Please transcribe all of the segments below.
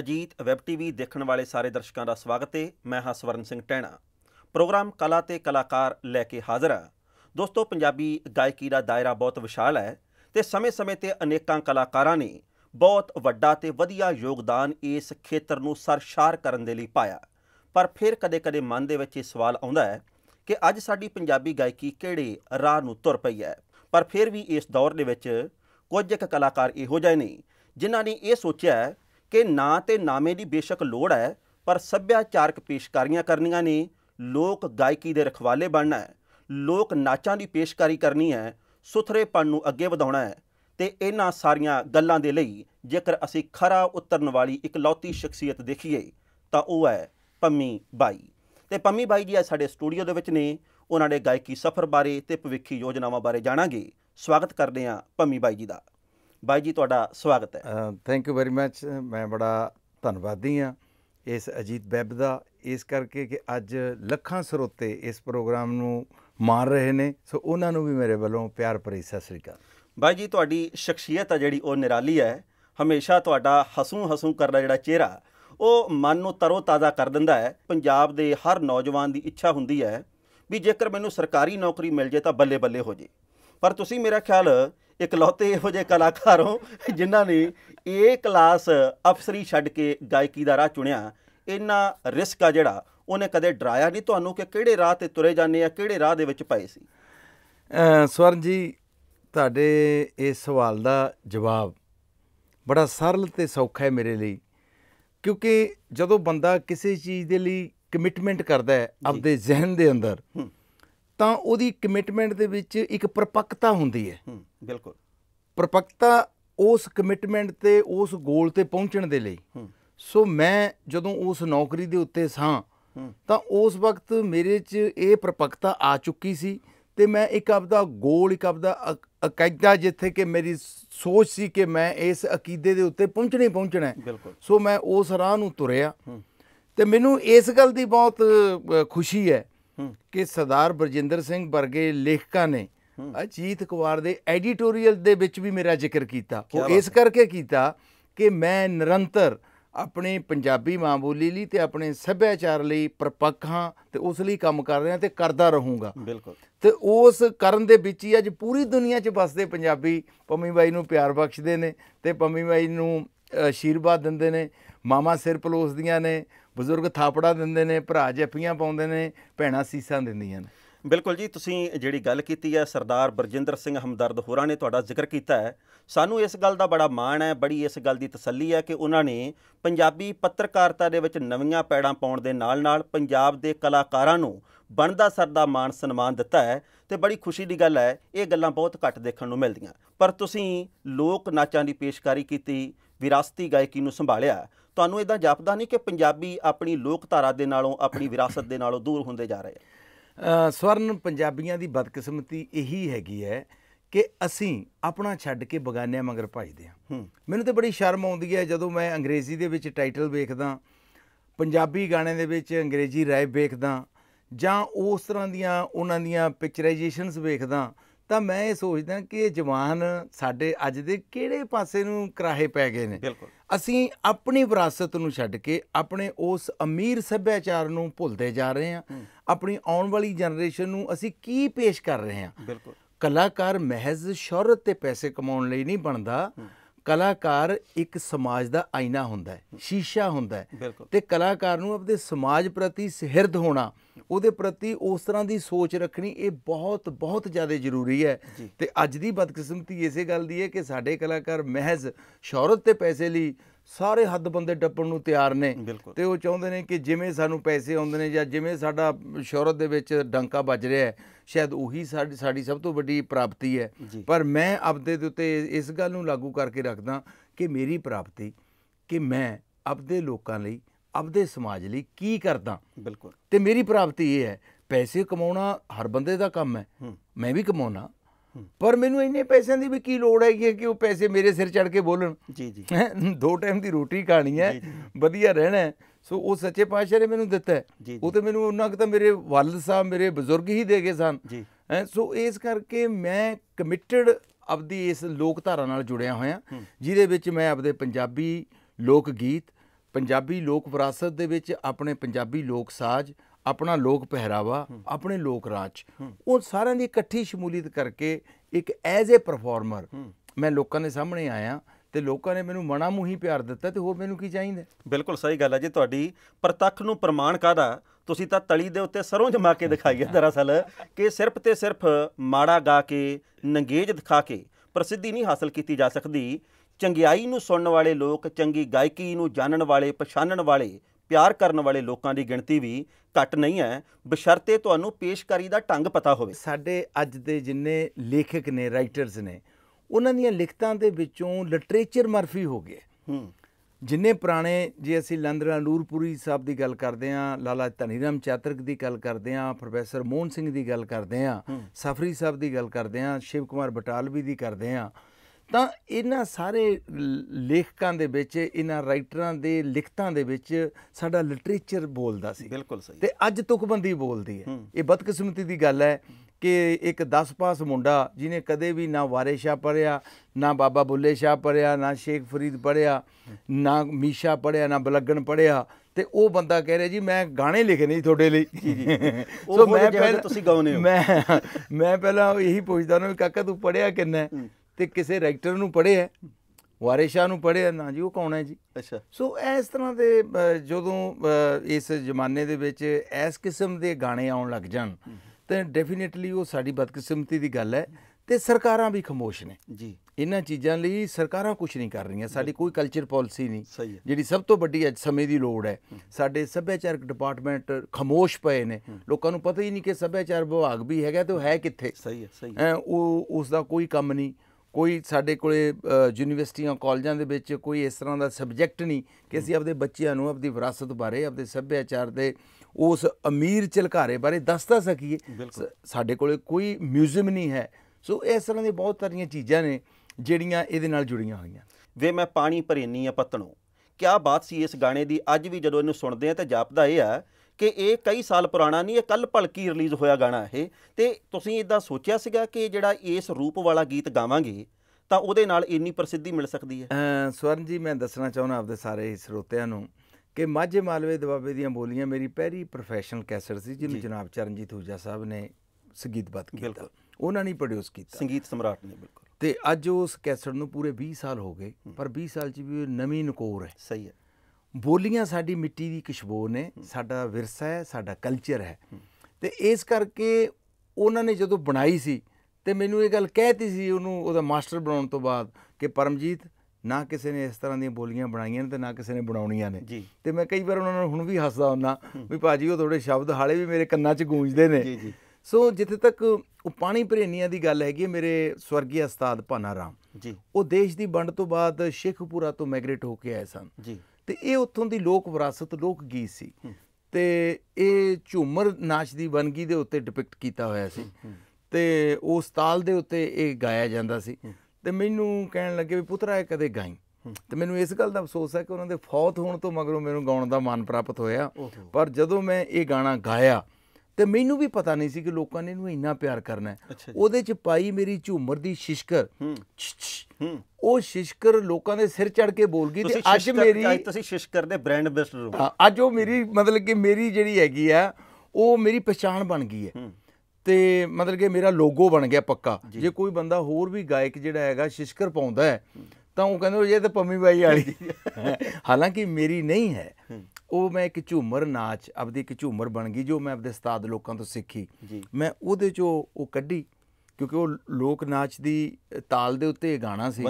Ajit web TV ਦੇਖਣ ਵਾਲੇ ਸਾਰੇ ਦਰਸ਼ਕਾਂ ਦਾ ਸਵਾਗਤ ਹੈ ਮੈਂ ਹਾਂ ਸਵਰਨ ਸਿੰਘ ਟੈਣਾ ਪ੍ਰੋਗਰਾਮ ਕਲਾ ਤੇ ਕਲਾਕਾਰ ਲੈ ਕੇ ਹਾਜ਼ਰ ਹਾਂ ਦੋਸਤੋ ਪੰਜਾਬੀ ਗਾਇਕੀ ਦਾ ਦਾਇਰਾ ਬਹੁਤ ਵਿਸ਼ਾਲ ਹੈ ਤੇ ਸਮੇਂ-ਸਮੇਂ ਤੇ ਅਨੇਕਾਂ ਕਲਾਕਾਰਾਂ ਨੇ ਬਹੁਤ ਵੱਡਾ ਤੇ ਵਧੀਆ ਯੋਗਦਾਨ ਇਸ ਖੇਤਰ ਨੂੰ ਸਰਸ਼ਾਰ ਕਰਨ ਦੇ ਲਈ ਪਾਇਆ ਪਰ ਫਿਰ ਕਦੇ-ਕਦੇ ਮਨ ਦੇ ਵਿੱਚ ਇਹ ਸਵਾਲ ਆਉਂਦਾ ਹੈ ਕਿ ਅੱਜ ਸਾਡੀ ਪੰਜਾਬੀ ਗਾਇਕੀ ਕਿਹੜੇ ਰਾਹ ਨੂੰ ਤੁਰ ਪਈ ਹੈ ਪਰ ਫਿਰ ਵੀ ਇਸ ਦੌਰ ਦੇ ਵਿੱਚ ਕੁਝ ਇੱਕ ਕਲਾਕਾਰ ਇਹੋ ਜਿਹੇ ਨਹੀਂ ਜਿਨ੍ਹਾਂ ਨੇ ਇਹ ਸੋਚਿਆ ਕਿ ਨਾਂ ਤੇ ਨਾਮੇ ਦੀ ਬੇਸ਼ੱਕ ਲੋੜ ਹੈ ਪਰ ਸੱਭਿਆਚਾਰਕ ਪੇਸ਼ਕਾਰੀਆਂ ਕਰਨੀਆਂ ਨੇ ਲੋਕ ਗਾਇਕੀ ਦੇ ਰਖਵਾਲੇ ਬਣਨਾ ਹੈ ਲੋਕ ਨਾਚਾਂ ਦੀ ਪੇਸ਼ਕਾਰੀ ਕਰਨੀ ਹੈ ਸੁਥਰੇਪਣ ਨੂੰ ਅੱਗੇ ਵਧਾਉਣਾ ਹੈ ਤੇ ਇਹਨਾਂ ਸਾਰੀਆਂ ਗੱਲਾਂ ਦੇ ਲਈ ਜੇਕਰ ਅਸੀਂ ਖਰਾ ਉਤਰਨ ਵਾਲੀ ਇਕਲੌਤੀ ਸ਼ਖਸੀਅਤ ਦੇਖੀਏ ਤਾਂ ਉਹ ਹੈ ਪੰਮੀ ਬਾਈ ਤੇ ਪੰਮੀ ਬਾਈ ਜੀ ਆ ਸਾਡੇ ਸਟੂਡੀਓ ਦੇ ਵਿੱਚ ਨੇ ਉਹਨਾਂ ਦੇ ਗਾਇਕੀ ਸਫ਼ਰ ਬਾਰੇ ਤੇ ਭਵਿੱਖੀ ਯੋਜਨਾਵਾਂ ਬਾਰੇ ਜਾਣਾਂਗੇ ਸਵਾਗਤ ਕਰਦੇ ਹਾਂ ਪੰਮੀ ਬਾਈ ਜੀ ਦਾ ਬਾਈ ਜੀ ਤੁਹਾਡਾ ਸਵਾਗਤ ਹੈ ਥੈਂਕ ਯੂ ਵੈਰੀ ਮੱਚ ਮੈਂ ਬੜਾ ਧੰਨਵਾਦੀ ਆ ਇਸ ਅਜੀਤ ਵੈਬ ਦਾ ਇਸ ਕਰਕੇ ਕਿ ਅੱਜ ਲੱਖਾਂ ਸਰੋਤੇ ਇਸ ਪ੍ਰੋਗਰਾਮ ਨੂੰ ਮਾਰ ਰਹੇ ਨੇ ਸੋ ਉਹਨਾਂ ਨੂੰ ਵੀ ਮੇਰੇ ਵੱਲੋਂ ਪਿਆਰ ਭਰੀ ਸਤਿ ਸ੍ਰੀ ਅਕਾਲ ਬਾਈ ਜੀ ਤੁਹਾਡੀ ਸ਼ਖਸੀਅਤ ਆ ਜਿਹੜੀ ਉਹ ਨਿਰਾਲੀ ਹੈ ਹਮੇਸ਼ਾ ਤੁਹਾਡਾ ਹਸੂ ਹਸੂ ਕਰਦਾ ਜਿਹੜਾ ਚਿਹਰਾ ਉਹ ਮਨ ਨੂੰ ਤਰੋ ਤਾਜ਼ਾ ਕਰ ਦਿੰਦਾ ਹੈ ਪੰਜਾਬ ਦੇ ਹਰ ਨੌਜਵਾਨ ਦੀ ਇੱਛਾ ਹੁੰਦੀ ਹੈ ਵੀ ਜੇਕਰ ਮੈਨੂੰ ਸਰਕਾਰੀ ਨੌਕਰੀ ਮਿਲ ਜੇ ਤਾਂ ਬੱਲੇ ਬੱਲੇ ਹੋ ਜੇ ਪਰ ਤੁਸੀਂ ਮੇਰਾ ਖਿਆਲ ਇਕਲੌਤੇ ਇਹੋ ਜਿਹੇ ਕਲਾਕਾਰ ਹੋ ਜਿਨ੍ਹਾਂ ਨੇ ਇਹ ਕਲਾਸ ਅਫਸਰੀ ਛੱਡ ਕੇ ਗਾਇਕੀ ਦਾ ਰਾਹ ਚੁਣਿਆ ਇੰਨਾ ਰਿਸਕ ਆ ਜਿਹੜਾ ਉਹਨੇ ਕਦੇ ਡਰਾਇਆ ਨਹੀਂ ਤੁਹਾਨੂੰ ਕਿ ਕਿਹੜੇ ਰਾਹ ਤੇ ਤੁਰੇ ਜਾਂਦੇ ਆ ਕਿਹੜੇ ਰਾਹ ਦੇ ਵਿੱਚ ਪਏ ਸੀ ਸਵਰਨ ਜੀ ਤੁਹਾਡੇ ਇਸ ਸਵਾਲ ਦਾ ਜਵਾਬ ਬੜਾ ਸਰਲ ਤੇ ਸੌਖਾ ਹੈ ਮੇਰੇ ਲਈ ਕਿਉਂਕਿ ਜਦੋਂ ਬੰਦਾ ਕਿਸੇ ਚੀਜ਼ ਦੇ ਲਈ ਕਮਿਟਮੈਂਟ ਕਰਦਾ ਹੈ ਆਪਦੇ ਜ਼ਿਹਨ ਦੇ ਅੰਦਰ ਤਾਂ ਉਹਦੀ ਕਮਿਟਮੈਂਟ ਦੇ ਵਿੱਚ ਇੱਕ ਪਰਪੱਕਤਾ ਹੁੰਦੀ ਹੈ ਬਿਲਕੁਲ ਪਰਪੱਕਤਾ ਉਸ ਕਮਿਟਮੈਂਟ ਤੇ ਉਸ ਗੋਲ ਤੇ ਪਹੁੰਚਣ ਦੇ ਲਈ ਸੋ ਮੈਂ ਜਦੋਂ ਉਸ ਨੌਕਰੀ ਦੇ ਉੱਤੇ ਸਾਂ ਤਾਂ ਉਸ ਵਕਤ ਮੇਰੇ 'ਚ ਇਹ ਪਰਪੱਕਤਾ ਆ ਚੁੱਕੀ ਸੀ ਤੇ ਮੈਂ ਇੱਕ ਆਪਦਾ ਗੋਲ ਇੱਕ ਆਪਦਾ ਅਕਾਇਦਾ ਜਿੱਥੇ ਕਿ ਮੇਰੀ ਸੋਚ ਸੀ ਕਿ ਮੈਂ ਇਸ ਅਕੀਦੇ ਦੇ ਉੱਤੇ ਪਹੁੰਚਣੇ ਪਹੁੰਚਣਾ ਸੋ ਮੈਂ ਉਸ ਰਾਹ ਨੂੰ ਤੁਰਿਆ ਤੇ ਮੈਨੂੰ ਇਸ ਗੱਲ ਦੀ ਬਹੁਤ ਖੁਸ਼ੀ ਹੈ ਕਿ ਸਰਦਾਰ ਬਰਜਿੰਦਰ ਸਿੰਘ ਵਰਗੇ ਲੇਖਕਾਂ ਨੇ ਅਜੀਤ ਕੁਮਾਰ ਦੇ ਐਡੀਟੋਰੀਅਲ ਦੇ ਵਿੱਚ ਵੀ ਮੇਰਾ ਜ਼ਿਕਰ ਕੀਤਾ ਉਹ ਇਸ ਕਰਕੇ ਕੀਤਾ ਕਿ ਮੈਂ ਨਿਰੰਤਰ ਆਪਣੇ ਪੰਜਾਬੀ ਮਾਂ ਬੋਲੀ ਲਈ ਤੇ ਆਪਣੇ ਸੱਭਿਆਚਾਰ ਲਈ ਪਰਪੱਕ ਹਾਂ ਤੇ ਉਸ ਲਈ ਕੰਮ ਕਰ ਰਿਹਾ ਤੇ ਕਰਦਾ ਰਹੂੰਗਾ ਬਿਲਕੁਲ ਤੇ ਉਸ ਕਰਨ ਦੇ ਵਿੱਚ ਹੀ ਅੱਜ ਪੂਰੀ ਦੁਨੀਆ 'ਚ ਵਸਦੇ ਪੰਜਾਬੀ ਪੰਮੀ ਬਾਈ ਨੂੰ ਪਿਆਰ ਬਖਸ਼ਦੇ ਨੇ ਤੇ ਪੰਮੀ ਬਾਈ ਨੂੰ ਅਸ਼ੀਰਵਾਦ ਦਿੰਦੇ ਨੇ ਮਾਮਾ ਸਿਰ ਪਲੋਸਦੀਆਂ ਨੇ ਬਜ਼ੁਰਗ ਥਾਪੜਾ ਦਿੰਦੇ ਨੇ ਭਰਾ ਜੱਫੀਆਂ ਪਾਉਂਦੇ ਨੇ ਭੈਣਾ ਸੀਸਾਂ ਦਿੰਦੀਆਂ ਨੇ ਬਿਲਕੁਲ ਜੀ ਤੁਸੀਂ ਜਿਹੜੀ ਗੱਲ ਕੀਤੀ ਹੈ ਸਰਦਾਰ ਬਰਜਿੰਦਰ ਸਿੰਘ ਹਮਦਰਦ ਹੋਰਾਂ ਨੇ ਤੁਹਾਡਾ ਜ਼ਿਕਰ ਕੀਤਾ ਹੈ ਸਾਨੂੰ ਇਸ ਗੱਲ ਦਾ ਬੜਾ ਮਾਣ ਹੈ ਬੜੀ ਇਸ ਗੱਲ ਦੀ ਤਸੱਲੀ ਹੈ ਕਿ ਉਹਨਾਂ ਨੇ ਪੰਜਾਬੀ ਪੱਤਰਕਾਰਤਾ ਦੇ ਵਿੱਚ ਨਵੀਆਂ ਪੈੜਾਂ ਪਾਉਣ ਦੇ ਨਾਲ-ਨਾਲ ਪੰਜਾਬ ਦੇ ਕਲਾਕਾਰਾਂ ਨੂੰ ਬਣਦਾ ਸਰਦਾ ਮਾਣ ਸਨਮਾਨ ਦਿੱਤਾ ਹੈ ਤੇ ਬੜੀ ਖੁਸ਼ੀ ਦੀ ਗੱਲ ਹੈ ਇਹ ਗੱਲਾਂ ਬਹੁਤ ਘੱਟ ਦੇਖਣ ਨੂੰ ਮਿਲਦੀਆਂ ਪਰ ਤੁਸੀਂ ਲੋਕ ਨਾਚਾਂ ਦੀ ਪੇਸ਼ਕਾਰੀ ਕੀਤੀ ਵਿਰਾਸਤੀ ਗਾਇਕੀ ਨੂੰ ਸੰਭਾਲਿਆ ਤੁਹਾਨੂੰ ਇਦਾਂ ਜਾਪਦਾ ਨਹੀਂ ਕਿ ਪੰਜਾਬੀ ਆਪਣੀ ਲੋਕ ਧਾਰਾ ਦੇ ਨਾਲੋਂ ਆਪਣੀ ਵਿਰਾਸਤ ਦੇ ਨਾਲੋਂ ਦੂਰ ਹੁੰਦੇ ਜਾ ਰਹੇ ਆ ਸਵਰਨ ਪੰਜਾਬੀਆਂ ਦੀ ਬਦਕਿਸਮਤੀ ਇਹੀ ਹੈਗੀ ਹੈ ਕਿ ਅਸੀਂ ਆਪਣਾ ਛੱਡ ਕੇ ਬਗਾਨਿਆਂ ਮਗਰ ਭਜਦੇ ਆ ਮੈਨੂੰ ਤੇ ਬੜੀ ਸ਼ਰਮ ਆਉਂਦੀ ਹੈ ਜਦੋਂ ਮੈਂ ਅੰਗਰੇਜ਼ੀ ਦੇ ਵਿੱਚ ਟਾਈਟਲ ਵੇਖਦਾ ਪੰਜਾਬੀ ਗਾਣੇ ਦੇ ਵਿੱਚ ਅੰਗਰੇਜ਼ੀ ਰੈਪ ਵੇਖਦਾ ਜਾਂ ਉਸ ਤਰ੍ਹਾਂ ਦੀਆਂ ਉਹਨਾਂ ਦੀਆਂ ਪਿਕਚਰਾਈਜੇਸ਼ਨਸ ਵੇਖਦਾ ਤਾਂ ਮੈਂ ਇਹ ਸੋਚਦਾ ਕਿ ਜਵਾਨ ਸਾਡੇ ਅੱਜ ਦੇ ਕਿਹੜੇ ਪਾਸੇ ਨੂੰ ਕਰਾਹੇ ਪੈ ਗਏ ਨੇ ਬਿਲਕੁਲ ਅਸੀਂ ਆਪਣੀ ਵਿਰਾਸਤ ਨੂੰ ਛੱਡ ਕੇ ਆਪਣੇ ਉਸ ਅਮੀਰ ਸੱਭਿਆਚਾਰ ਨੂੰ ਭੁੱਲਦੇ ਜਾ ਰਹੇ ਹਾਂ ਆਪਣੀ ਆਉਣ ਵਾਲੀ ਜਨਰੇਸ਼ਨ ਨੂੰ ਅਸੀਂ ਕੀ ਪੇਸ਼ ਕਰ ਰਹੇ ਹਾਂ ਬਿਲਕੁਲ ਕਲਾਕਾਰ ਮਹਿਜ਼ ਸ਼ੋਹਰਤ ਤੇ ਪੈਸੇ ਕਮਾਉਣ ਲਈ ਨਹੀਂ ਬਣਦਾ ਕਲਾਕਾਰ ਇੱਕ ਸਮਾਜ ਦਾ ਆਇਨਾ ਹੁੰਦਾ ਹੈ ਸ਼ੀਸ਼ਾ ਹੁੰਦਾ ਹੈ ਤੇ ਕਲਾਕਾਰ ਨੂੰ ਆਪਣੇ ਸਮਾਜ ਪ੍ਰਤੀ ਸਿਹਰਦ ਹੋਣਾ ਉਹਦੇ ਪ੍ਰਤੀ ਉਸ ਤਰ੍ਹਾਂ ਦੀ ਸੋਚ ਰੱਖਣੀ ਇਹ ਬਹੁਤ ਬਹੁਤ ਜ਼ਿਆਦਾ ਜ਼ਰੂਰੀ ਹੈ ਤੇ ਅੱਜ ਦੀ ਬਦਕਿਸਮਤੀ ਇਸੇ ਗੱਲ ਦੀ ਹੈ ਕਿ ਸਾਡੇ ਕਲਾਕਾਰ ਮਹਿਜ਼ ਸ਼ੌਹਰਤ ਤੇ ਪੈਸੇ ਲਈ ਸਾਰੇ ਹੱਦ ਬੰਦੇ ਟੱਪਣ ਨੂੰ ਤਿਆਰ ਨੇ ਤੇ ਉਹ ਚਾਹੁੰਦੇ ਨੇ ਕਿ ਜਿਵੇਂ ਸਾਨੂੰ ਪੈਸੇ ਆਉਂਦੇ ਨੇ ਜਾਂ ਜਿਵੇਂ ਸਾਡਾ ਸ਼ੋਹਰਤ ਦੇ ਵਿੱਚ ਡੰਕਾ ਵੱਜ ਰਿਹਾ ਹੈ ਸ਼ਾਇਦ ਉਹੀ ਸਾਡੀ ਸਾਡੀ ਸਭ ਤੋਂ ਵੱਡੀ ਪ੍ਰਾਪਤੀ ਹੈ ਪਰ ਮੈਂ ਆਪਦੇ ਦੇ ਉੱਤੇ ਇਸ ਗੱਲ ਨੂੰ ਲਾਗੂ ਕਰਕੇ ਰੱਖਦਾ ਕਿ ਮੇਰੀ ਪ੍ਰਾਪਤੀ ਕਿ ਮੈਂ ਆਪਦੇ ਲੋਕਾਂ ਲਈ ਆਪਦੇ ਸਮਾਜ ਲਈ ਕੀ ਕਰਦਾ ਬਿਲਕੁਲ ਤੇ ਮੇਰੀ ਪ੍ਰਾਪਤੀ ਇਹ ਹੈ ਪੈਸੇ ਕਮਾਉਣਾ ਹਰ ਬੰਦੇ ਦਾ ਕੰਮ ਹੈ ਮੈਂ ਵੀ ਕਮਾਉਣਾ ਪਰ ਮੈਨੂੰ ਇੰਨੇ ਪੈਸਿਆਂ ਦੀ ਵੀ ਕੀ ਲੋੜ ਹੈ ਕਿ ਉਹ ਪੈਸੇ ਮੇਰੇ ਸਿਰ ਚੜ ਕੇ ਬੋਲਣ ਜੀ ਜੀ ਦੋ ਟਾਈਮ ਦੀ ਰੋਟੀ ਖਾਣੀ ਹੈ ਵਧੀਆ ਰਹਿਣਾ ਸੋ ਉਹ ਸੱਚੇ ਪਾਤਸ਼ਾਹ ਨੇ ਮੈਨੂੰ ਦਿੱਤਾ ਉਹ ਤੇ ਮੈਨੂੰ ਉਹਨਾਂ ਕ ਤਾਂ ਮੇਰੇ ਵਾਲਦ ਸਾਹਿਬ ਮੇਰੇ ਬਜ਼ੁਰਗ ਹੀ ਦੇ ਗਏ ਸਨ ਜੀ ਸੋ ਇਸ ਕਰਕੇ ਮੈਂ ਕਮਿਟਡ ਆਪਦੀ ਇਸ ਲੋਕ ਧਾਰਾ ਨਾਲ ਜੁੜਿਆ ਹੋਇਆ ਜਿਹਦੇ ਵਿੱਚ ਮੈਂ ਆਪਦੇ ਪੰਜਾਬੀ ਲੋਕ ਗੀਤ ਪੰਜਾਬੀ ਲੋਕ ਵਿਰਾਸਤ ਦੇ ਵਿੱਚ ਆਪਣੇ ਪੰਜਾਬੀ ਲੋਕ ਸਾਜ਼ ਆਪਣਾ ਲੋਕ ਪਹਿਰਾਵਾ ਆਪਣੇ ਲੋਕ ਰਾਜ ਉਹ ਸਾਰਿਆਂ ਦੀ ਇਕੱਠੀ ਸ਼ਮੂਲੀਅਤ ਕਰਕੇ ਇੱਕ ਐਜ਼ ਅ ਪਰਫਾਰਮਰ ਮੈਂ ਲੋਕਾਂ ਦੇ ਸਾਹਮਣੇ ਆਇਆ ਤੇ ਲੋਕਾਂ ਨੇ ਮੈਨੂੰ ਮਣਾ ਮੂਹੀ ਪਿਆਰ ਦਿੱਤਾ ਤੇ ਹੋਰ ਮੈਨੂੰ ਕੀ ਚਾਹੀਦਾ ਬਿਲਕੁਲ ਸਹੀ ਗੱਲ ਹੈ ਜੀ ਤੁਹਾਡੀ ਪ੍ਰਤੱਖ ਨੂੰ ਪ੍ਰਮਾਣ ਕਾਦਾ ਤੁਸੀਂ ਤਾਂ ਤਲੀ ਦੇ ਉੱਤੇ ਸਰੋਂ ਜਮਾ ਕੇ ਦਿਖਾਈ ਹੈ ਦਰਅਸਲ ਕਿ ਸਿਰਫ ਤੇ ਸਿਰਫ ਮਾੜਾ ਗਾ ਕੇ ਨੰਗੇਜ ਦਿਖਾ ਕੇ ਪ੍ਰਸਿੱਧੀ ਨਹੀਂ ਹਾਸਲ ਕੀਤੀ ਜਾ ਸਕਦੀ ਚੰਗਿਆਈ ਨੂੰ ਸੁਣਨ ਵਾਲੇ ਲੋਕ ਚੰਗੀ ਗਾਇਕੀ ਨੂੰ ਜਾਣਨ ਵਾਲੇ ਪਛਾਣਨ ਵਾਲੇ ਪਿਆਰ ਕਰਨ ਵਾਲੇ ਲੋਕਾਂ ਦੀ ਗਿਣਤੀ ਵੀ ਘੱਟ ਨਹੀਂ ਹੈ ਬਸ਼ਰਤੇ ਤੁਹਾਨੂੰ ਪੇਸ਼ਕਾਰੀ ਦਾ ਢੰਗ ਪਤਾ ਹੋਵੇ ਸਾਡੇ ਅੱਜ ਦੇ ਜਿੰਨੇ ਲੇਖਕ ਨੇ ਰਾਈਟਰਸ ਨੇ ਉਹਨਾਂ ਦੀਆਂ ਲਿਖਤਾਂ ਦੇ ਵਿੱਚੋਂ ਲਿਟਰੇਚਰ ਮਰਫੀ ਹੋ ਗਿਆ ਹੂੰ ਜਿੰਨੇ ਪੁਰਾਣੇ ਜੇ ਅਸੀਂ ਲੰਦਰਾ ਨੂਰਪੁਰੀ ਸਾਹਿਬ ਦੀ ਗੱਲ ਕਰਦੇ ਆਂ ਲਾਲਾ ਧਨੀਰਾਮ ਚਾਤਰਕ ਦੀ ਗੱਲ ਕਰਦੇ ਆਂ ਪ੍ਰੋਫੈਸਰ ਮੋਹਨ ਸਿੰਘ ਦੀ ਗੱਲ ਕਰਦੇ ਆਂ ਸਫਰੀ ਸਾਹਿਬ ਦੀ ਗੱਲ ਕਰਦੇ ਆਂ ਸ਼ਿਵ ਕੁਮਾਰ ਬਟਾਲਵੀ ਦੀ ਕਰਦੇ ਆਂ ਤਾਂ ਇਹਨਾਂ ਸਾਰੇ ਲੇਖਕਾਂ ਦੇ ਵਿੱਚ ਇਹਨਾਂ ਰਾਈਟਰਾਂ ਦੇ ਲਿਖਤਾਂ ਦੇ ਵਿੱਚ ਸਾਡਾ ਲਿਟਰੇਚਰ ਬੋਲਦਾ ਸੀ ਬਿਲਕੁਲ ਸਹੀ ਤੇ ਅੱਜ ਤੁਕਬੰਦੀ ਬੋਲਦੀ ਹੈ ਇਹ ਬਦਕਿਸਮਤੀ ਦੀ ਗੱਲ ਹੈ ਕਿ ਇੱਕ 10 ਪਾਸ ਮੁੰਡਾ ਜਿਹਨੇ ਕਦੇ ਵੀ ਨਾ ਵਾਰੇ ਸ਼ਾ ਪੜਿਆ ਨਾ ਬਾਬਾ ਬੁੱਲੇ ਸ਼ਾ ਪੜਿਆ ਨਾ ਸ਼ੇਖ ਫਰੀਦ ਪੜਿਆ ਨਾ ਮੀਸ਼ਾ ਪੜਿਆ ਨਾ ਬਲਗਣ ਪੜਿਆ ਤੇ ਉਹ ਬੰਦਾ ਕਹਿ ਰਿਹਾ ਜੀ ਮੈਂ ਗਾਣੇ ਲਿਖੇ ਨਹੀਂ ਤੁਹਾਡੇ ਲਈ ਸੋ ਮੈਂ ਪਹਿਲਾਂ ਤੁਸੀਂ ਗਾਉਨੇ ਹੋ ਮੈਂ ਮੈਂ ਪਹਿਲਾਂ ਇਹੀ ਪੁੱਛਦਾ ਨਾ ਕਾਕਾ ਤੂੰ ਪੜਿਆ ਕਿੰਨਾ ਤੇ ਕਿਸੇ ਰਾਈਟਰ ਨੂੰ ਪੜਿਆ ਵਾਰਿਸ਼ਾ ਨੂੰ ਪੜ੍ਹਿਆ ਨਾ ਜੀ ਉਹ ਕੌਣ ਹੈ ਜੀ ਅੱਛਾ ਸੋ ਇਸ ਤਰ੍ਹਾਂ ਦੇ ਜਦੋਂ ਇਸ ਜ਼ਮਾਨੇ ਦੇ ਵਿੱਚ ਇਸ ਕਿਸਮ ਦੇ ਗਾਣੇ ਆਉਣ ਲੱਗ ਜਾਣ ਤੇ ਡੈਫੀਨਿਟਲੀ ਉਹ ਸਾਡੀ ਬਦਕਿਸਮਤੀ ਦੀ ਗੱਲ ਹੈ ਤੇ ਸਰਕਾਰਾਂ ਵੀ ਖਮੋਸ਼ ਨੇ ਜੀ ਇਹਨਾਂ ਚੀਜ਼ਾਂ ਲਈ ਸਰਕਾਰਾਂ ਕੁਝ ਨਹੀਂ ਕਰ ਰਹੀਆਂ ਸਾਡੀ ਕੋਈ ਕਲਚਰ ਪਾਲਿਸੀ ਨਹੀਂ ਜਿਹੜੀ ਸਭ ਤੋਂ ਵੱਡੀ ਅੱਜ ਸਮੇਂ ਦੀ ਲੋੜ ਹੈ ਸਾਡੇ ਸੱਭਿਆਚਾਰਕ ਡਿਪਾਰਟਮੈਂਟ ਖਮੋਸ਼ ਪਏ ਨੇ ਲੋਕਾਂ ਨੂੰ ਪਤਾ ਹੀ ਨਹੀਂ ਕਿ ਸੱਭਿਆਚਾਰ ਵਿਭਾਗ ਵੀ ਹੈਗਾ ਤੇ ਉਹ ਹੈ ਕਿੱਥੇ ਸਹੀ ਹੈ ਸਹੀ ਹੈ ਉਹ ਉਸ ਦਾ ਕੋਈ ਕੰਮ ਨਹੀਂ ਕੋਈ ਸਾਡੇ ਕੋਲੇ ਯੂਨੀਵਰਸਿਟੀਆਂ ਕਾਲਜਾਂ ਦੇ ਵਿੱਚ ਕੋਈ ਇਸ ਤਰ੍ਹਾਂ ਦਾ ਸਬਜੈਕਟ ਨਹੀਂ ਕਿ ਅਸੀਂ ਆਪਦੇ ਬੱਚਿਆਂ ਨੂੰ ਆਪਦੀ ਵਿਰਾਸਤ ਬਾਰੇ ਆਪਦੇ ਸੱਭਿਆਚਾਰ ਦੇ ਉਸ ਅਮੀਰ ਚਲਕਾਰੇ ਬਾਰੇ ਦੱਸਦਾ ਸਕੀਏ ਸਾਡੇ ਕੋਲੇ ਕੋਈ ਮਿਊਜ਼ੀਅਮ ਨਹੀਂ ਹੈ ਸੋ ਇਸ ਤਰ੍ਹਾਂ ਦੀ ਬਹੁਤ ਸਾਰੀਆਂ ਚੀਜ਼ਾਂ ਨੇ ਜਿਹੜੀਆਂ ਇਹਦੇ ਨਾਲ ਜੁੜੀਆਂ ਹੋਈਆਂ ਵੇ ਮੈਂ ਪਾਣੀ ਭਰੇਨੀ ਆ ਪਤਣੋ ਕਿਆ ਬਾਤ ਸੀ ਇਸ ਗਾਣੇ ਦੀ ਅੱਜ ਵੀ ਜਦੋਂ ਇਹਨੂੰ ਸੁਣਦੇ ਆ ਤਾਂ ਜਾਪਦਾ ਇਹ ਆ ਕਿ ਇਹ ਕਈ ਸਾਲ ਪੁਰਾਣਾ ਨਹੀਂ ਇਹ ਕੱਲ ਭਲਕੀ ਰਿਲੀਜ਼ ਹੋਇਆ ਗਾਣਾ ਇਹ ਤੇ ਤੁਸੀਂ ਇਦਾਂ ਸੋਚਿਆ ਸੀਗਾ ਕਿ ਜਿਹੜਾ ਇਸ ਰੂਪ ਵਾਲਾ ਗੀਤ ਗਾਵਾਂਗੇ ਤਾਂ ਉਹਦੇ ਨਾਲ ਇੰਨੀ ਪ੍ਰਸਿੱਧੀ ਮਿਲ ਸਕਦੀ ਹੈ ਸਵਰਨ ਜੀ ਮੈਂ ਦੱਸਣਾ ਚਾਹੁੰਦਾ ਆਪਦੇ ਸਾਰੇ ਸਰੋਤਿਆਂ ਨੂੰ ਕਿ ਮਾਝੇ ਮਾਲਵੇ ਬਾਬੇ ਦੀਆਂ ਬੋਲੀਆਂ ਮੇਰੀ ਪਹਿਲੀ ਪ੍ਰੋਫੈਸ਼ਨਲ ਕੈਸਟ ਸੀ ਜਿਹਨੂੰ ਜਨਾਬ ਚਰਨਜੀਤ ਹੂਜਾ ਸਾਹਿਬ ਨੇ ਸੰਗੀਤਬੱਧ ਕੀਤਾ ਉਹਨਾਂ ਨੇ ਪ੍ਰੋਡਿਊਸ ਕੀਤਾ ਸੰਗੀਤ ਸਮਰਾਟ ਨੇ ਬਿਲਕੁਲ ਤੇ ਅੱਜ ਉਸ ਕੈਸਟ ਨੂੰ ਪੂਰੇ 20 ਸਾਲ ਹੋ ਗਏ ਪਰ 20 ਸਾਲ 'ਚ ਵੀ ਨਵੀਂ ਨਕੋਰ ਹੈ ਸਹੀ ਹੈ ਬੋਲੀਆਂ ਸਾਡੀ ਮਿੱਟੀ ਦੀ ਖੁਸ਼ਬੂ ਨੇ ਸਾਡਾ ਵਿਰਸਾ ਹੈ ਸਾਡਾ ਕਲਚਰ ਹੈ ਤੇ ਇਸ ਕਰਕੇ ਉਹਨਾਂ ਨੇ ਜਦੋਂ ਬਣਾਈ ਸੀ ਤੇ ਮੈਨੂੰ ਇਹ ਗੱਲ ਕਹਿਤੀ ਸੀ ਉਹਨੂੰ ਉਹਦਾ ਮਾਸਟਰ ਬਣਾਉਣ ਤੋਂ ਬਾਅਦ ਕਿ ਪਰਮਜੀਤ ਨਾ ਕਿਸੇ ਨੇ ਇਸ ਤਰ੍ਹਾਂ ਦੀਆਂ ਬੋਲੀਆਂ ਬਣਾਈਆਂ ਨੇ ਤੇ ਨਾ ਕਿਸੇ ਨੇ ਬਣਾਉਣੀਆਂ ਨੇ ਤੇ ਮੈਂ ਕਈ ਵਾਰ ਉਹਨਾਂ ਨੂੰ ਹੁਣ ਵੀ ਹੱਸਦਾ ਹੁੰਨਾ ਵੀ ਭਾਜੀ ਉਹ ਥੋੜੇ ਸ਼ਬਦ ਹਾਲੇ ਵੀ ਮੇਰੇ ਕੰਨਾਂ 'ਚ ਗੂੰਜਦੇ ਨੇ ਜੀ ਜੀ ਸੋ ਜਿੱਥੇ ਤੱਕ ਉਹ ਪਾਣੀ ਭਰੇਨੀਆਂ ਦੀ ਗੱਲ ਹੈਗੀ ਮੇਰੇ ਸਵਰਗੀ ਉਸਤਾਦ ਭਾਨਾ ਰਾਮ ਜੀ ਉਹ ਦੇਸ਼ ਦੀ ਵੰਡ ਤੋਂ ਬਾਅਦ ਸ਼ੇਖਪੁਰਾ ਤੋਂ ਮਾਈਗ੍ਰੇਟ ਹੋ ਕੇ ਆਏ ਸਨ ਜੀ ਤੇ ਇਹ ਉੱਥੋਂ ਦੀ ਲੋਕ ਵਿਰਾਸਤ ਲੋਕ ਗੀਤ ਸੀ ਤੇ ਇਹ ਝੂਮਰ ਨਾਚ ਦੀ ਬਨਗੀ ਦੇ ਉੱਤੇ ਡਿਪਿਕਟ ਕੀਤਾ ਹੋਇਆ ਸੀ ਤੇ ਉਸ ਤਾਲ ਦੇ ਉੱਤੇ ਇਹ ਗਾਇਆ ਜਾਂਦਾ ਸੀ ਤੇ ਮੈਨੂੰ ਕਹਿਣ ਲੱਗੇ ਵੀ ਪੁੱਤਰਾ ਇਹ ਕਦੇ ਗਾਈ ਤੇ ਮੈਨੂੰ ਇਸ ਗੱਲ ਦਾ ਅਫਸੋਸ ਹੈ ਕਿ ਉਹਨਾਂ ਦੇ ਫੌਤ ਹੋਣ ਤੋਂ ਮਗਰੋਂ ਮੈਨੂੰ ਗਾਉਣ ਦਾ ਮਾਨ ਪ੍ਰਾਪਤ ਹੋਇਆ ਪਰ ਜਦੋਂ ਮੈਂ ਇਹ ਗਾਣਾ ਗਾਇਆ ਤੇ ਮੈਨੂੰ ਵੀ ਪਤਾ ਨਹੀਂ ਸੀ ਕਿ ਲੋਕਾਂ ਨੇ ਇਹਨੂੰ ਇੰਨਾ ਪਿਆਰ ਕਰਨਾ ਹੈ ਉਹਦੇ ਚ ਪਾਈ ਮੇਰੀ ਝੂਮਰ ਦੀ ਸ਼ਿਸ਼ਕਰ ਉਹ ਸ਼ਿਸ਼ਕਰ ਲੋਕਾਂ ਦੇ ਸਿਰ ਚੜ ਕੇ ਬੋਲ ਗਈ ਤੇ ਅੱਜ ਮੇਰੀ ਤੁਸੀਂ ਸ਼ਿਸ਼ਕਰ ਦੇ ਬ੍ਰਾਂਡ ਐਂਬੈਸਡਰ ਹੋ ਅੱਜ ਉਹ ਮੇਰੀ ਮਤਲਬ ਕਿ ਮੇਰੀ ਜਿਹੜੀ ਹੈਗੀ ਆ ਉਹ ਮੇਰੀ ਪਛਾਣ ਬਣ ਗਈ ਹੈ ਤੇ ਮਤਲਬ ਕਿ ਮੇਰਾ ਲੋਗੋ ਬਣ ਗਿਆ ਪੱਕਾ ਜੇ ਕੋਈ ਬੰਦਾ ਹੋਰ ਵੀ ਗਾਇਕ ਜਿਹੜਾ ਹੈਗਾ ਸ਼ਿਸ਼ਕਰ ਪਾਉਂਦਾ ਹੈ ਤਾਂ ਉਹ ਕਹਿੰਦੇ ਇਹ ਤਾਂ ਪੰਮੀ ਬਾਈ ਵਾਲੀ ਹਾਲਾਂਕਿ ਮੇਰੀ ਨਹੀਂ ਹੈ ਉਹ ਮੈਂ ਇੱਕ ਝੂਮਰ ਨਾਚ ਆਪਦੀ ਇੱਕ ਝੂਮਰ ਬਣ ਗਈ ਜੋ ਮੈਂ ਆਪਦੇ ਉਸਤਾਦ ਲੋਕਾਂ ਤੋਂ ਸਿੱਖੀ ਮੈਂ ਉਹਦੇ ਚੋਂ ਉਹ ਕੱਢੀ ਕਿਉਂਕਿ ਉਹ ਲੋਕ ਨਾਚ ਦੀ ਤਾਲ ਦੇ ਉੱਤੇ ਗਾਣਾ ਸੀ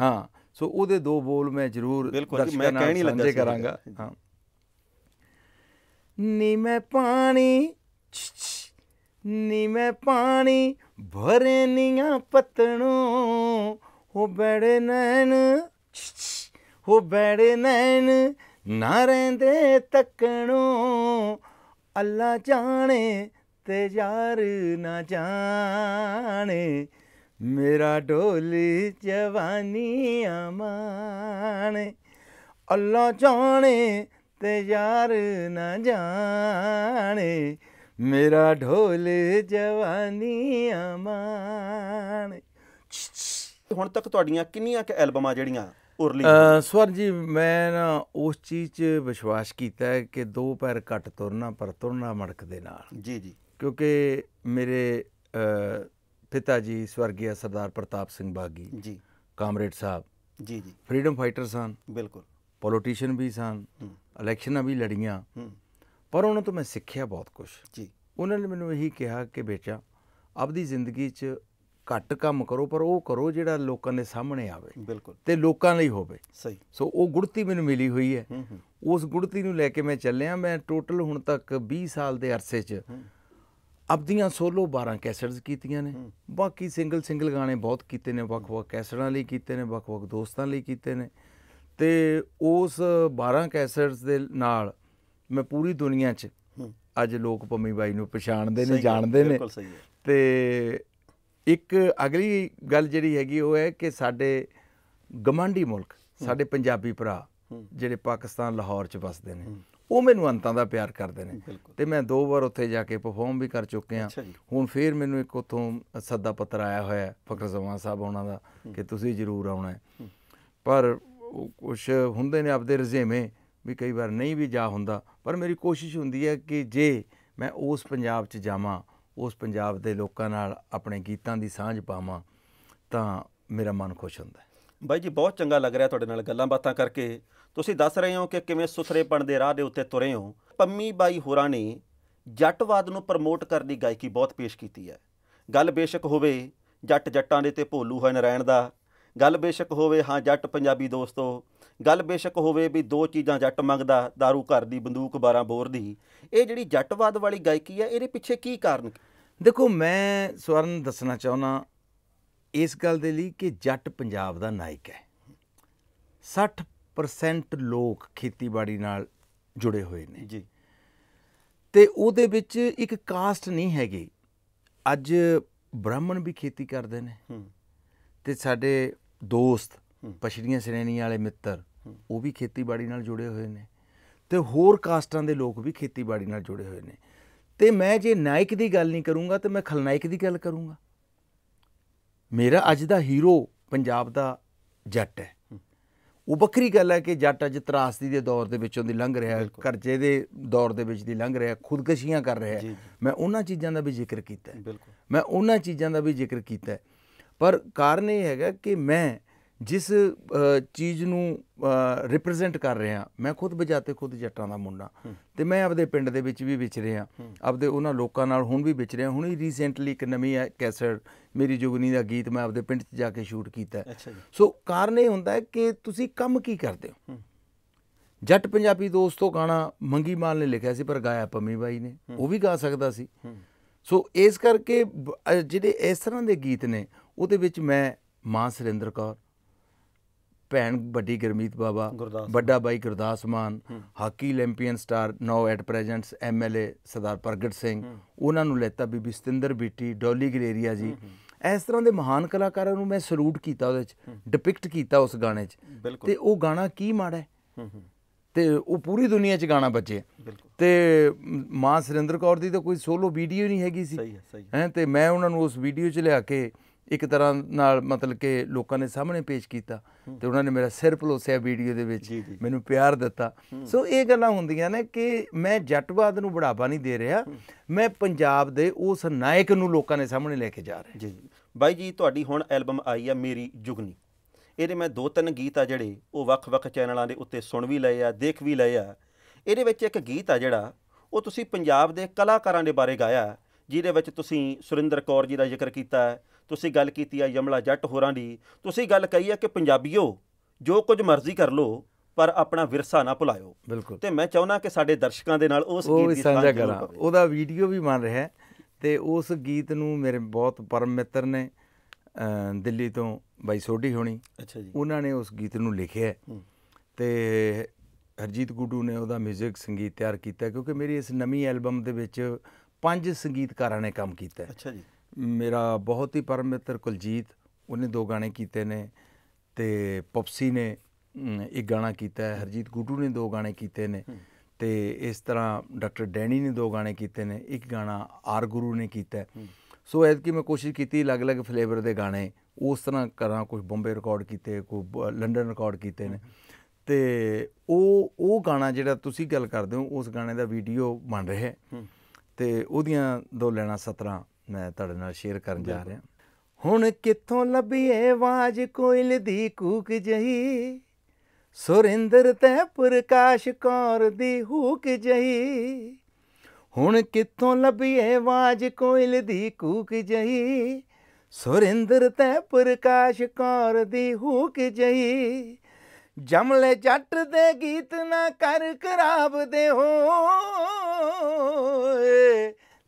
ਹਾਂ ਸੋ ਉਹਦੇ ਦੋ ਬੋਲ ਮੈਂ ਜ਼ਰੂਰ ਦਰਸ਼ਕਾਂ ਨਾਲ ਸਾਂਝੇ ਕਰਾਂਗਾ ਹਾਂ ਨੀ ਮੈਂ ਪਾਣੀ ਨੀ ਮੈਂ ਪਾਣੀ ਨੀਆਂ ਪਤਣੋ ਹੋ ਬੜੇ ਨੈਣ ਹੋ ਬੜੇ ਨੈਣ ਨਾ ਰਹਿੰਦੇ ਤੱਕਣੋ ਅੱਲਾ ਜਾਣੇ ਤੇ ਯਾਰ ਨਾ ਜਾਣੇ ਮੇਰਾ ਢੋਲੀ ਜਵਾਨੀ ਆਮਾਣੇ ਅੱਲਾ ਜਾਣੇ ਤੇ ਯਾਰ ਨਾ ਜਾਣੇ ਮੇਰਾ ਢੋਲ ਜਵਾਨੀ ਆਮਾਣੇ ਹੁਣ ਤੱਕ ਤੁਹਾਡੀਆਂ ਕਿੰਨੀਆਂ ਕਿ ਐਲਬਮਾਂ ਜਿਹੜੀਆਂ ਉਰਲੀ ਸਵਰ ਜੀ ਮੈਂ ਨਾ ਉਸ ਚੀਜ਼ 'ਚ ਵਿਸ਼ਵਾਸ ਕੀਤਾ ਕਿ ਦੋ ਪੈਰ ਘੱਟ ਤੁਰਨਾ ਪਰ ਤੁਰਨਾ ਮੜਕ ਦੇ ਨਾਲ ਜੀ ਜੀ ਕਿਉਂਕਿ ਮੇਰੇ ਪਿਤਾ ਜੀ ਸਵਰਗੀ ਸਰਦਾਰ ਪ੍ਰਤਾਪ ਸਿੰਘ ਬਾਗੀ ਜੀ ਕਾਮਰੇਡ ਸਾਹਿਬ ਜੀ ਜੀ ਫਰੀडम ਫਾਈਟਰ ਸਨ ਬਿਲਕੁਲ ਪੋਲੀਟੀਸ਼ੀਅਨ ਵੀ ਸਨ ਇਲੈਕਸ਼ਨਾਂ ਵੀ ਲੜੀਆਂ ਪਰ ਉਹਨਾਂ ਤੋਂ ਮੈਂ ਸਿੱਖਿਆ ਬਹੁਤ ਕੁਝ ਜੀ ਉਹਨਾਂ ਨੇ ਮੈਨੂੰ ਇਹੀ ਕਿਹਾ ਕਿ ਬੇਟਾ ਆਪਦੀ ਜ਼ਿੰਦਗੀ 'ਚ ਘੱਟ ਕੰਮ ਕਰੋ ਪਰ ਉਹ ਕਰੋ ਜਿਹੜਾ ਲੋਕਾਂ ਦੇ ਸਾਹਮਣੇ ਆਵੇ ਬਿਲਕੁਲ ਤੇ ਲੋਕਾਂ ਲਈ ਹੋਵੇ ਸਹੀ ਸੋ ਉਹ ਗੁੜਤੀ ਮੈਨੂੰ ਮਿਲੀ ਹੋਈ ਹੈ ਉਸ ਗੁੜਤੀ ਨੂੰ ਲੈ ਕੇ ਮੈਂ ਚੱਲਿਆ ਮੈਂ ਟੋਟਲ ਹੁਣ ਤੱਕ 20 ਸਾਲ ਦੇ ਅਰਸੇ 'ਚ ਆਪਦੀਆਂ ਸੋਲੋ 12 ਕੈਸਟਸ ਕੀਤੀਆਂ ਨੇ ਬਾਕੀ ਸਿੰਗਲ ਸਿੰਗਲ ਗਾਣੇ ਬਹੁਤ ਕੀਤੇ ਨੇ ਵੱਖ-ਵੱਖ ਕੈਸਟਾਂ ਲਈ ਕੀਤੇ ਨੇ ਵੱਖ-ਵੱਖ ਦੋਸਤਾਂ ਲਈ ਕੀਤੇ ਨੇ ਤੇ ਉਸ 12 ਕੈਸਟਸ ਦੇ ਨਾਲ ਮੈਂ ਪੂਰੀ ਦੁਨੀਆ 'ਚ ਅੱਜ ਲੋਕ ਪੰਮੀ ਬਾਈ ਨੂੰ ਪਛਾਣਦੇ ਨੇ ਜਾਣਦੇ ਨੇ ਤੇ ਇੱਕ ਅਗਲੀ ਗੱਲ ਜਿਹੜੀ ਹੈਗੀ ਉਹ ਹੈ ਕਿ ਸਾਡੇ ਗਮਾਂਡੀ ਮੁਲਕ ਸਾਡੇ ਪੰਜਾਬੀ ਭਰਾ ਜਿਹੜੇ ਪਾਕਿਸਤਾਨ ਲਾਹੌਰ 'ਚ ਵਸਦੇ ਨੇ ਉਹ ਮੈਨੂੰ ਅੰਤਾਂ ਦਾ ਪਿਆਰ ਕਰਦੇ ਨੇ ਤੇ ਮੈਂ ਦੋ ਵਾਰ ਉੱਥੇ ਜਾ ਕੇ ਪਰਫਾਰਮ ਵੀ ਕਰ ਚੁੱਕਿਆ ਹੁਣ ਫੇਰ ਮੈਨੂੰ ਇੱਕ ਉਥੋਂ ਸੱਦਾ ਪੱਤਰ ਆਇਆ ਹੋਇਆ ਫਕਰ ਜ਼ਮਾਨ ਸਾਹਿਬ ਉਹਨਾਂ ਦਾ ਕਿ ਤੁਸੀਂ ਜ਼ਰੂਰ ਆਉਣਾ ਹੈ ਪਰ ਕੁਝ ਹੁੰਦੇ ਨੇ ਆਪਦੇ ਰਜ਼ੇਵੇਂ ਵੀ ਕਈ ਵਾਰ ਨਹੀਂ ਵੀ ਜਾ ਹੁੰਦਾ ਪਰ ਮੇਰੀ ਕੋਸ਼ਿਸ਼ ਹੁੰਦੀ ਹੈ ਕਿ ਜੇ ਮੈਂ ਉਸ ਪੰਜਾਬ 'ਚ ਜਾਵਾਂ ਉਸ ਪੰਜਾਬ ਦੇ ਲੋਕਾਂ ਨਾਲ ਆਪਣੇ ਗੀਤਾਂ ਦੀ ਸਾਂਝ ਪਾਵਾਂ ਤਾਂ ਮੇਰਾ ਮਨ ਖੁਸ਼ ਹੁੰਦਾ ਹੈ ਬਾਈ ਜੀ ਬਹੁਤ ਚੰਗਾ ਲੱਗ ਰਿਹਾ ਤੁਹਾਡੇ ਨਾਲ ਗੱਲਾਂ ਬਾਤਾਂ ਕਰਕੇ ਤੁਸੀਂ ਦੱਸ ਰਹੇ ਹੋ ਕਿ ਕਿਵੇਂ ਸੁਥਰੇਪਣ ਦੇ ਰਾਹ ਦੇ ਉੱਤੇ ਤੁਰੇ ਹੋ ਪੰਮੀ ਬਾਈ ਹੋਰਾਂ ਨੇ ਜੱਟਵਾਦ ਨੂੰ ਪ੍ਰਮੋਟ ਕਰਨ ਦੀ ਗਾਇਕੀ ਬਹੁਤ ਪੇਸ਼ ਕੀਤੀ ਹੈ ਗੱਲ ਬੇਸ਼ੱਕ ਹੋਵੇ ਜੱਟ ਜੱਟਾਂ ਦੇ ਤੇ ਭੋਲੂ ਹੈ ਨਾਰਾਇਣ ਦਾ ਗੱਲ ਬੇਸ਼ੱਕ ਹੋਵੇ ਹਾਂ ਜੱਟ ਪੰਜਾਬੀ ਦੋਸਤੋ ਗੱਲ ਬੇਸ਼ੱਕ ਹੋਵੇ ਵੀ ਦੋ ਚੀਜ਼ਾਂ ਜੱਟ ਮੰਗਦਾ दारू ਘਰ ਦੀ ਬੰਦੂਕ 12 ਬੋਰ ਦੀ ਇਹ ਜਿਹੜੀ ਜੱਟਵਾਦ ਵਾਲੀ ਗਾਇਕੀ ਆ ਇਹਦੇ ਪਿੱਛੇ ਕੀ ਕਾਰਨ ਦੇਖੋ ਮੈਂ ਸਵਰਨ ਦੱਸਣਾ ਚਾਹੁੰਨਾ ਇਸ ਗੱਲ ਦੇ ਲਈ ਕਿ ਜੱਟ ਪੰਜਾਬ ਦਾ ਨਾਇਕ ਹੈ 60% ਲੋਕ ਖੇਤੀਬਾੜੀ ਨਾਲ ਜੁੜੇ ਹੋਏ ਨੇ ਜੀ ਤੇ ਉਹਦੇ ਵਿੱਚ ਇੱਕ ਕਾਸਟ ਨਹੀਂ ਹੈਗੀ ਅੱਜ ਬ੍ਰਾਹਮਣ ਵੀ ਖੇਤੀ ਕਰਦੇ ਨੇ ਤੇ ਸਾਡੇ ਦੋਸਤ ਪਛੜੀਆਂ ਸ਼੍ਰੇਣੀਆਂ ਵਾਲੇ ਮਿੱਤਰ ਉਹ ਵੀ ਖੇਤੀਬਾੜੀ ਨਾਲ ਜੁੜੇ ਹੋਏ ਨੇ ਤੇ ਹੋਰ ਕਾਸਟਾਂ ਦੇ ਲੋਕ ਵੀ ਖੇਤੀਬਾੜੀ ਨਾਲ ਜੁੜੇ ਹੋਏ ਨੇ ਤੇ ਮੈਂ ਜੇ ਨਾਇਕ ਦੀ ਗੱਲ ਨਹੀਂ ਕਰੂੰਗਾ ਤੇ ਮੈਂ ਖਲਨਾਇਕ ਦੀ ਗੱਲ ਕਰੂੰਗਾ ਮੇਰਾ ਅੱਜ ਦਾ ਹੀਰੋ ਪੰਜਾਬ ਦਾ ਜੱਟ ਹੈ ਉਹ ਬੱਕਰੀ ਗੱਲ ਹੈ ਕਿ ਜੱਟ ਅਜ ਤਰਾਸਦੀ ਦੇ ਦੌਰ ਦੇ ਵਿੱਚੋਂ ਦੀ ਲੰਘ ਰਿਹਾ ਹੈ ਕਰਜ਼ੇ ਦੇ ਦੌਰ ਦੇ ਵਿੱਚ ਦੀ ਲੰਘ ਰਿਹਾ ਹੈ ਖੁਦਕਸ਼ੀਆਂ ਕਰ ਰਿਹਾ ਹੈ ਮੈਂ ਉਹਨਾਂ ਚੀਜ਼ਾਂ ਦਾ ਵੀ ਜ਼ਿਕਰ ਕੀਤਾ ਹੈ ਮੈਂ ਉਹਨਾਂ ਚੀਜ਼ਾਂ ਦਾ ਵੀ ਜ਼ਿਕਰ ਕੀਤਾ ਹੈ ਪਰ ਕਾਰਨ ਇਹ ਹੈਗਾ ਕਿ ਮੈਂ ਜਿਸ ਚੀਜ਼ ਨੂੰ ਰਿਪਰੈਜ਼ੈਂਟ ਕਰ ਰਿਹਾ ਮੈਂ ਖੁਦ ਬਜਾਤੇ ਖੁਦ ਜੱਟਾਂ ਦਾ ਮੁੰਡਾ ਤੇ ਮੈਂ ਆਪਦੇ ਪਿੰਡ ਦੇ ਵਿੱਚ ਵੀ ਵਿਚ ਰਿਹਾ ਆਪਦੇ ਉਹਨਾਂ ਲੋਕਾਂ ਨਾਲ ਹੁਣ ਵੀ ਵਿਚ ਰਿਹਾ ਹੁਣ ਹੀ ਰੀਸੈਂਟਲੀ ਇੱਕ ਨਵੀਂ ਕੈਸਟ ਮੇਰੀ ਜੁਗਨੀ ਦਾ ਗੀਤ ਮੈਂ ਆਪਦੇ ਪਿੰਡ 'ਚ ਜਾ ਕੇ ਸ਼ੂਟ ਕੀਤਾ ਸੋ ਕਾਰਨ ਇਹ ਹੁੰਦਾ ਹੈ ਕਿ ਤੁਸੀਂ ਕੰਮ ਕੀ ਕਰਦੇ ਹੋ ਜੱਟ ਪੰਜਾਬੀ ਦੋਸਤੋ ਗਾਣਾ ਮੰਗੀ ਮਾਲ ਨੇ ਲਿਖਿਆ ਸੀ ਪਰ ਗਾਇਆ ਪੰਮੀ ਬਾਈ ਨੇ ਉਹ ਵੀ ਗਾ ਸਕਦਾ ਸੀ ਸੋ ਇਸ ਕਰਕੇ ਜਿਹੜੇ ਇਸ ਤਰ੍ਹਾਂ ਦੇ ਗੀਤ ਨੇ ਉਹਦੇ ਵਿੱਚ ਮੈਂ ਮਾਂ ਸਰਿੰਦਰ ਕੌਰ ਭੈਣ ਵੱਡੀ ਗਰਮੀਤ ਬਾਬਾ ਵੱਡਾ ਬਾਈ Gurdas Maan hockey Olympian star now at presents MLA Sardar Pargat Singh ਉਹਨਾਂ ਨੂੰ ਲੈਤਾ ਬੀਬੀ ਸਤਿੰਦਰ ਬੀਟੀ ਡੋਲੀ ਗਲੇਰੀਆ ਜੀ ਇਸ ਤਰ੍ਹਾਂ ਦੇ ਮਹਾਨ ਕਲਾਕਾਰਾਂ ਨੂੰ ਮੈਂ ਸਲੂਟ ਕੀਤਾ ਉਹਦੇ ਵਿੱਚ ਡਿਪਿਕਟ ਕੀਤਾ ਉਸ ਗਾਣੇ 'ਚ ਤੇ ਉਹ ਗਾਣਾ ਕੀ ਮਾੜਾ ਹੈ ਤੇ ਉਹ ਪੂਰੀ ਦੁਨੀਆ 'ਚ ਗਾਣਾ ਬੱਜੇ ਤੇ ਮਾਂ ਸਰਿੰਦਰ ਕੌਰ ਦੀ ਤਾਂ ਕੋਈ ਸੋਲੋ ਵੀਡੀਓ ਨਹੀਂ ਹੈਗੀ ਸੀ ਹੈ ਤੇ ਮੈਂ ਉਹਨਾਂ ਨੂੰ ਉਸ ਵੀਡੀਓ 'ਚ ਲਿਆ ਕੇ ਇੱਕ ਤਰ੍ਹਾਂ ਨਾਲ ਮਤਲਬ ਕਿ ਲੋਕਾਂ ਦੇ ਸਾਹਮਣੇ ਪੇਸ਼ ਕੀਤਾ ਤੇ ਉਹਨਾਂ ਨੇ ਮੇਰਾ ਸਿਰ ਭਲੋਸਿਆ ਵੀਡੀਓ ਦੇ ਵਿੱਚ ਮੈਨੂੰ ਪਿਆਰ ਦਿੱਤਾ ਸੋ ਇਹ ਗੱਲਾਂ ਹੁੰਦੀਆਂ ਨੇ ਕਿ ਮੈਂ ਜੱਟਵਾਦ ਨੂੰ ਬੜਾਵਾ ਨਹੀਂ ਦੇ ਰਿਹਾ ਮੈਂ ਪੰਜਾਬ ਦੇ ਉਸ ਨਾਇਕ ਨੂੰ ਲੋਕਾਂ ਦੇ ਸਾਹਮਣੇ ਲੈ ਕੇ ਜਾ ਰਿਹਾ ਜੀ ਜੀ ਬਾਈ ਜੀ ਤੁਹਾਡੀ ਹੁਣ ਐਲਬਮ ਆਈ ਆ ਮੇਰੀ ਜੁਗਨੀ ਇਹਦੇ ਮੈਂ ਦੋ ਤਿੰਨ ਗੀਤ ਆ ਜਿਹੜੇ ਉਹ ਵੱਖ-ਵੱਖ ਚੈਨਲਾਂ ਦੇ ਉੱਤੇ ਸੁਣ ਵੀ ਲਏ ਆ ਦੇਖ ਵੀ ਲਏ ਆ ਇਹਦੇ ਵਿੱਚ ਇੱਕ ਗੀਤ ਆ ਜਿਹੜਾ ਉਹ ਤੁਸੀਂ ਪੰਜਾਬ ਦੇ ਕਲਾਕਾਰਾਂ ਦੇ ਬਾਰੇ ਗਾਇਆ ਜਿਹਦੇ ਵਿੱਚ ਤੁਸੀਂ ਸੁਰਿੰਦਰ ਕੌਰ ਜੀ ਦਾ ਜ਼ਿਕਰ ਕੀਤਾ ਹੈ ਤੁਸੀਂ ਗੱਲ ਕੀਤੀ ਆ ਯਮਲਾ ਜੱਟ ਹੋਰਾਂ ਦੀ ਤੁਸੀਂ ਗੱਲ ਕਹੀ ਆ ਕਿ ਪੰਜਾਬੀਓ ਜੋ ਕੁਝ ਮਰਜ਼ੀ ਕਰ ਲੋ ਪਰ ਆਪਣਾ ਵਿਰਸਾ ਨਾ ਭੁਲਾਇਓ ਬਿਲਕੁਲ ਤੇ ਮੈਂ ਚਾਹੁੰਦਾ ਕਿ ਸਾਡੇ ਦਰਸ਼ਕਾਂ ਦੇ ਨਾਲ ਉਸ ਗੀਤ ਦੀ ਸਾਂਝਾ ਕਰਾਂ ਉਹਦਾ ਵੀਡੀਓ ਵੀ ਬਣ ਰਿਹਾ ਤੇ ਉਸ ਗੀਤ ਨੂੰ ਮੇਰੇ ਬਹੁਤ ਪਰਮ ਮਿੱਤਰ ਨੇ ਦਿੱਲੀ ਤੋਂ ਬਾਈ ਸੋਢੀ ਹੋਣੀ ਅੱਛਾ ਜੀ ਉਹਨਾਂ ਨੇ ਉਸ ਗੀਤ ਨੂੰ ਲਿਖਿਆ ਤੇ ਹਰਜੀਤ ਗੁੱਡੂ ਨੇ ਉਹਦਾ 뮤직 ਸੰਗੀਤ ਤਿਆਰ ਕੀਤਾ ਕਿਉਂਕਿ ਮੇਰੀ ਇਸ ਨਵੀਂ ਐਲਬਮ ਦੇ ਵਿੱਚ ਪੰਜ ਸੰਗੀਤਕਾਰਾਂ ਨੇ ਕੰਮ ਕੀਤਾ ਅੱਛਾ ਜੀ ਮੇਰਾ ਬਹੁਤ ਹੀ ਪਰਮ ਮਿੱਤਰ ਕੁਲਜੀਤ ਉਹਨੇ ਦੋ ਗਾਣੇ ਕੀਤੇ ਨੇ ਤੇ ਪਪਸੀ ਨੇ ਇੱਕ ਗਾਣਾ ਕੀਤਾ ਹੈ ਹਰਜੀਤ ਗੁੱਡੂ ਨੇ ਦੋ ਗਾਣੇ ਕੀਤੇ ਨੇ ਤੇ ਇਸ ਤਰ੍ਹਾਂ ਡਾਕਟਰ ਡੈਣੀ ਨੇ ਦੋ ਗਾਣੇ ਕੀਤੇ ਨੇ ਇੱਕ ਗਾਣਾ ਆਰ ਗੁਰੂ ਨੇ ਕੀਤਾ ਸੋ ਕੀ ਮੈਂ ਕੋਸ਼ਿਸ਼ ਕੀਤੀ ਅਲੱਗ-ਅਲੱਗ ਫਲੇਵਰ ਦੇ ਗਾਣੇ ਉਸ ਤਰ੍ਹਾਂ ਕਰਾਂ ਕੁਝ ਬੰਬੇ ਰਿਕਾਰਡ ਕੀਤੇ ਕੋ ਲੰਡਨ ਰਿਕਾਰਡ ਕੀਤੇ ਨੇ ਤੇ ਉਹ ਉਹ ਗਾਣਾ ਜਿਹੜਾ ਤੁਸੀਂ ਗੱਲ ਕਰਦੇ ਹੋ ਉਸ ਗਾਣੇ ਦਾ ਵੀਡੀਓ ਬਣ ਰਿਹਾ ਹੈ ਤੇ ਉਹਦੀਆਂ ਦੋ ਲੈਣਾ 17 ਮੈਂ ਤੁਹਾਡੇ ਨਾਲ ਸ਼ੇਅਰ ਕਰਨ ਜਾ ਰਿਹਾ ਹੁਣ ਕਿੱਥੋਂ ਲੱਭੀਏ ਆਵਾਜ਼ ਕੋਇਲ ਦੀ ਕੂਕ ਜਹੀ ਸੁਰਿੰਦਰ ਤੇ ਪ੍ਰਕਾਸ਼ ਕੌਰ ਦੀ ਹੂਕ ਜਹੀ ਹੁਣ ਕਿੱਥੋਂ ਲੱਭੀਏ ਆਵਾਜ਼ ਕੋਇਲ ਦੀ ਕੂਕ ਜਹੀ ਸੁਰਿੰਦਰ ਤੇ ਪ੍ਰਕਾਸ਼ ਕੌਰ ਦੀ ਹੂਕ ਜਹੀ ਜਮਲੇ ਜੱਟ ਦੇ ਗੀਤ ਨਾ ਕਰ ਖਰਾਬ ਦੇ ਹੋਏ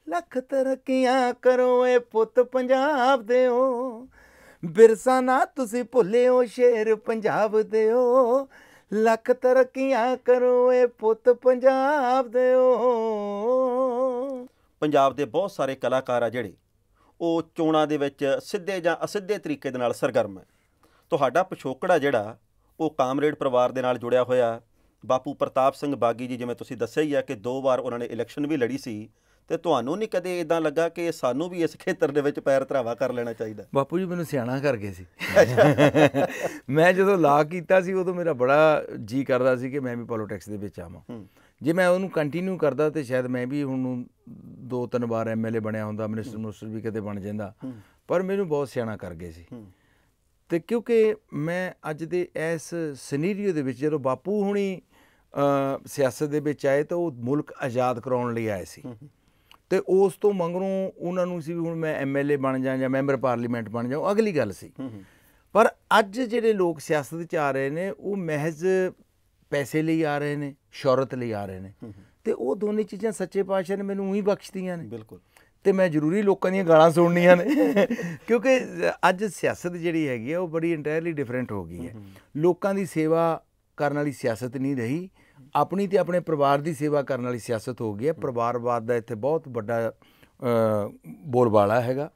ਲੱਖ ਤਰਕੀਆਂ ਕਰੋ ਏ ਪੁੱਤ ਪੰਜਾਬ ਦੇ ਬਿਰਸਾ ਨਾ ਤੁਸੀਂ ਭੁੱਲਿਓ ਸ਼ੇਰ ਪੰਜਾਬ ਦੇ ਲੱਖ ਤਰਕੀਆਂ ਕਰੋ ਏ ਪੁੱਤ ਪੰਜਾਬ ਦੇ ਪੰਜਾਬ ਦੇ ਬਹੁਤ ਸਾਰੇ ਕਲਾਕਾਰ ਆ ਜਿਹੜੇ ਉਹ ਚੋਣਾਂ ਦੇ ਵਿੱਚ ਸਿੱਧੇ ਜਾਂ ਅਸਿੱਧੇ ਤਰੀਕੇ ਦੇ ਨਾਲ ਸਰਗਰਮ ਹੈ ਤੁਹਾਡਾ ਪਿਛੋਕੜਾ ਜਿਹੜਾ ਉਹ ਕਾਮਰੇਡ ਪਰਿਵਾਰ ਦੇ ਨਾਲ ਜੁੜਿਆ ਹੋਇਆ ਬਾਪੂ ਪ੍ਰਤਾਪ ਸਿੰਘ ਬਾਗੀ ਜੀ ਜਿਵੇਂ ਤੁਸੀਂ ਦੱਸਿਆ ਹੀ ਆ ਕਿ ਦੋ ਵਾਰ ਉਹਨਾਂ ਨੇ ਇਲੈਕਸ਼ਨ ਵੀ ਲੜੀ ਸੀ ਤੇ ਤੁਹਾਨੂੰ ਨਹੀਂ ਕਦੇ ਇਦਾਂ ਲੱਗਾ ਕਿ ਸਾਨੂੰ ਵੀ ਇਸ ਖੇਤਰ ਦੇ ਵਿੱਚ ਪੈਰ ਧਰਾਵਾ ਕਰ ਲੈਣਾ ਚਾਹੀਦਾ ਬਾਪੂ ਜੀ ਮੈਨੂੰ ਸਿਆਣਾ ਕਰ ਗਏ ਸੀ ਮੈਂ ਜਦੋਂ ਲਾ ਕੀਤਾ ਸੀ ਉਦੋਂ ਮੇਰਾ ਬੜਾ ਜੀ ਕਰਦਾ ਸੀ ਕਿ ਮੈਂ ਵੀ ਪੋਲਿਟਿਕਸ ਦੇ ਵਿੱਚ ਆਵਾਂ ਜੇ ਮੈਂ ਉਹਨੂੰ ਕੰਟੀਨਿਊ ਕਰਦਾ ਤੇ ਸ਼ਾਇਦ ਮੈਂ ਵੀ ਹੁਣ ਦੋ ਤਿੰਨ ਵਾਰ ਐਮਐਲਏ ਬਣਿਆ ਹੁੰਦਾ ਮਿਨਿਸਟਰ ਮਿਨਿਸਟਰ ਵੀ ਕਦੇ ਬਣ ਜਾਂਦਾ ਪਰ ਮੈਨੂੰ ਬਹੁਤ ਸਿਆਣਾ ਕਰ ਗਏ ਸੀ ਤੇ ਕਿਉਂਕਿ ਮੈਂ ਅੱਜ ਦੇ ਇਸ ਸਿਨੈਰੀਓ ਦੇ ਵਿੱਚ ਜਦੋਂ ਬਾਪੂ ਹੁਣੀ ਸਿਆਸਤ ਦੇ ਵਿੱਚ ਆਏ ਤਾਂ ਉਹ ਮੁਲਕ ਆਜ਼ਾਦ ਕਰਾਉਣ ਲਈ ਆਏ ਸੀ ਤੇ ਉਸ ਤੋਂ ਮੰਗਰੋਂ ਉਹਨਾਂ ਨੂੰ ਸੀ ਹੁਣ ਮੈਂ ਐਮਐਲਏ ਬਣ ਜਾ ਜਾਂ ਮੈਂਬਰ ਪਾਰਲੀਮੈਂਟ ਬਣ ਜਾ ਅਗਲੀ ਗੱਲ ਸੀ ਪਰ ਅੱਜ ਜਿਹੜੇ ਲੋਕ ਸਿਆਸਤ ਵਿੱਚ ਆ ਰਹੇ ਨੇ ਉਹ ਮਹਿਜ਼ ਪੈਸੇ ਲਈ ਆ ਰਹੇ ਨੇ ਸ਼ੌਹਰਤ ਲਈ ਆ ਰਹੇ ਨੇ ਤੇ ਉਹ ਦੋਨੇ ਚੀਜ਼ਾਂ ਸੱਚੇ ਪਾਤਸ਼ਾਹ ਨੇ ਮੈਨੂੰ ਉਹੀ ਬਖਸ਼ਤੀਆਂ ਨੇ ਬਿਲਕੁਲ ਤੇ ਮੈਂ ਜ਼ਰੂਰੀ ਲੋਕਾਂ ਦੀਆਂ ਗਾਲਾਂ ਸੁਣਨੀਆਂ ਨੇ ਕਿਉਂਕਿ ਅੱਜ ਸਿਆਸਤ ਜਿਹੜੀ ਹੈਗੀ ਆ ਉਹ ਬੜੀ ਇੰਟਾਇਰਲੀ ਡਿਫਰੈਂਟ ਹੋ ਗਈ ਹੈ ਲੋਕਾਂ ਦੀ ਸੇਵਾ ਕਰਨ ਵਾਲੀ ਸਿਆਸਤ ਨਹੀਂ ਰਹੀ ਆਪਣੀ ਤੇ ਆਪਣੇ ਪਰਿਵਾਰ ਦੀ ਸੇਵਾ ਕਰਨ ਵਾਲੀ ਸਿਆਸਤ ਹੋ ਗਈ ਹੈ ਪਰਿਵਾਰਵਾਦ ਦਾ ਇੱਥੇ ਬਹੁਤ ਵੱਡਾ ਬੋਲਬਾਲਾ ਹੈਗਾ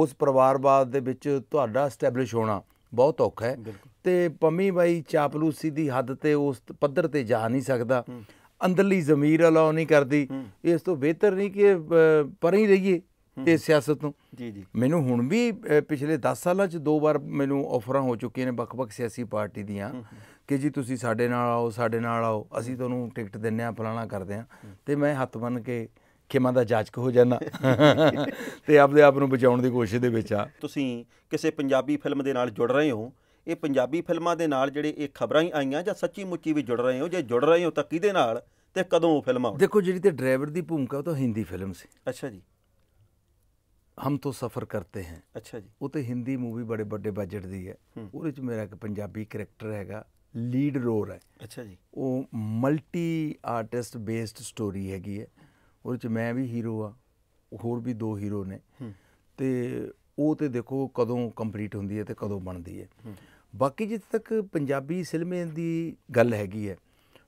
ਉਸ ਪਰਿਵਾਰਵਾਦ ਦੇ ਵਿੱਚ ਤੁਹਾਡਾ ਸਟੈਬਲਿਸ਼ ਹੋਣਾ ਬਹੁਤ ਔਖਾ ਹੈ ਤੇ ਪੰਮੀ ਬਾਈ ਚਾਪਲੂਸੀ ਦੀ ਹੱਦ ਤੇ ਉਸ ਪੱਧਰ ਤੇ ਜਾ ਨਹੀਂ ਸਕਦਾ ਅੰਦਰਲੀ ਜ਼ਮੀਰ ਅਲਾਉ ਨਹੀਂ ਕਰਦੀ ਇਸ ਤੋਂ ਬਿਹਤਰ ਨਹੀਂ ਕਿ ਪਰੇ ਰਹੀਏ ਤੇ ਸਿਆਸਤ ਤੋਂ ਜੀ ਜੀ ਮੈਨੂੰ ਹੁਣ ਵੀ ਪਿਛਲੇ 10 ਸਾਲਾਂ 'ਚ ਦੋ ਵਾਰ ਮੈਨੂੰ ਆਫਰਾਂ ਹੋ ਚੁੱਕੀਆਂ ਨੇ ਵੱਖ-ਵੱਖ ਸਿਆਸੀ ਪਾਰਟੀ ਦੀਆਂ ਕਿ ਜੀ ਤੁਸੀਂ ਸਾਡੇ ਨਾਲ ਆਓ ਸਾਡੇ ਨਾਲ ਆਓ ਅਸੀਂ ਤੁਹਾਨੂੰ ਟਿਕਟ ਦਿੰਨੇ ਆ ਫਲਾਣਾ ਕਰਦੇ ਆ ਤੇ ਮੈਂ ਹੱਥ ਬੰਨ ਕੇ ਖਿਮਾ ਦਾ ਜਾਜਕ ਹੋ ਜਾਣਾ ਤੇ ਆਪਦੇ ਆਪ ਨੂੰ ਬਚਾਉਣ ਦੀ ਕੋਸ਼ਿਸ਼ ਦੇ ਵਿੱਚ ਆ ਤੁਸੀਂ ਕਿਸੇ ਪੰਜਾਬੀ ਫਿਲਮ ਦੇ ਨਾਲ ਜੁੜ ਰਹੇ ਹੋ ਇਹ ਪੰਜਾਬੀ ਫਿਲਮਾਂ ਦੇ ਨਾਲ ਜਿਹੜੇ ਇਹ ਖਬਰਾਂ ਹੀ ਆਈਆਂ ਜਾਂ ਸੱਚੀ ਮੁੱਚੀ ਵੀ ਜੁੜ ਰਹੇ ਹੋ ਜੇ ਜੁੜ ਰਹੇ ਹੋ ਤਾਂ ਕਿਹਦੇ ਨਾਲ ਤੇ ਕਦੋਂ ਉਹ ਫਿਲਮ ਆਉਂਦੀ ਦੇਖੋ ਜਿਹੜੀ ਤੇ ਡਰਾਈਵਰ ਦੀ ਭੂਮਿਕਾ ਉਹ ਤਾਂ ਹਿੰਦੀ ਫਿਲਮ ਸੀ ਅੱਛਾ ਜੀ ਹਮ ਤੋਂ ਸਫ਼ਰ ਕਰਤੇ ਹੈ ਅੱਛਾ ਜੀ ਉਹ ਤੇ ਹਿੰਦੀ ਮੂਵੀ ਬੜੇ ਵੱਡੇ ਬਜਟ ਦੀ ਹੈ ਉਹਦੇ ਵਿੱਚ ਮੇਰਾ ਇੱਕ ਪੰਜਾਬੀ ਕੈਰੈਕਟਰ ਹੈਗਾ ਲੀਡ ਰੋਲ ਹੈ ਅੱਛਾ ਜੀ ਉਹ ਮਲਟੀ ਆਰਟਿਸਟ ਬੇਸਡ ਸਟੋਰੀ ਹੈਗੀ ਹੈ ਉਹ ਚ ਮੈਂ ਵੀ ਹੀਰੋ ਆ ਹੋਰ ਵੀ ਦੋ ਹੀਰੋ ਨੇ ਤੇ ਉਹ ਤੇ ਦੇਖੋ ਕਦੋਂ ਕੰਪਲੀਟ ਹੁੰਦੀ ਹੈ ਤੇ ਕਦੋਂ ਬਣਦੀ ਹੈ ਬਾਕੀ ਜਿੱਥੇ ਤੱਕ ਪੰਜਾਬੀ ਸਿਨੇਮੇ ਦੀ ਗੱਲ ਹੈਗੀ ਹੈ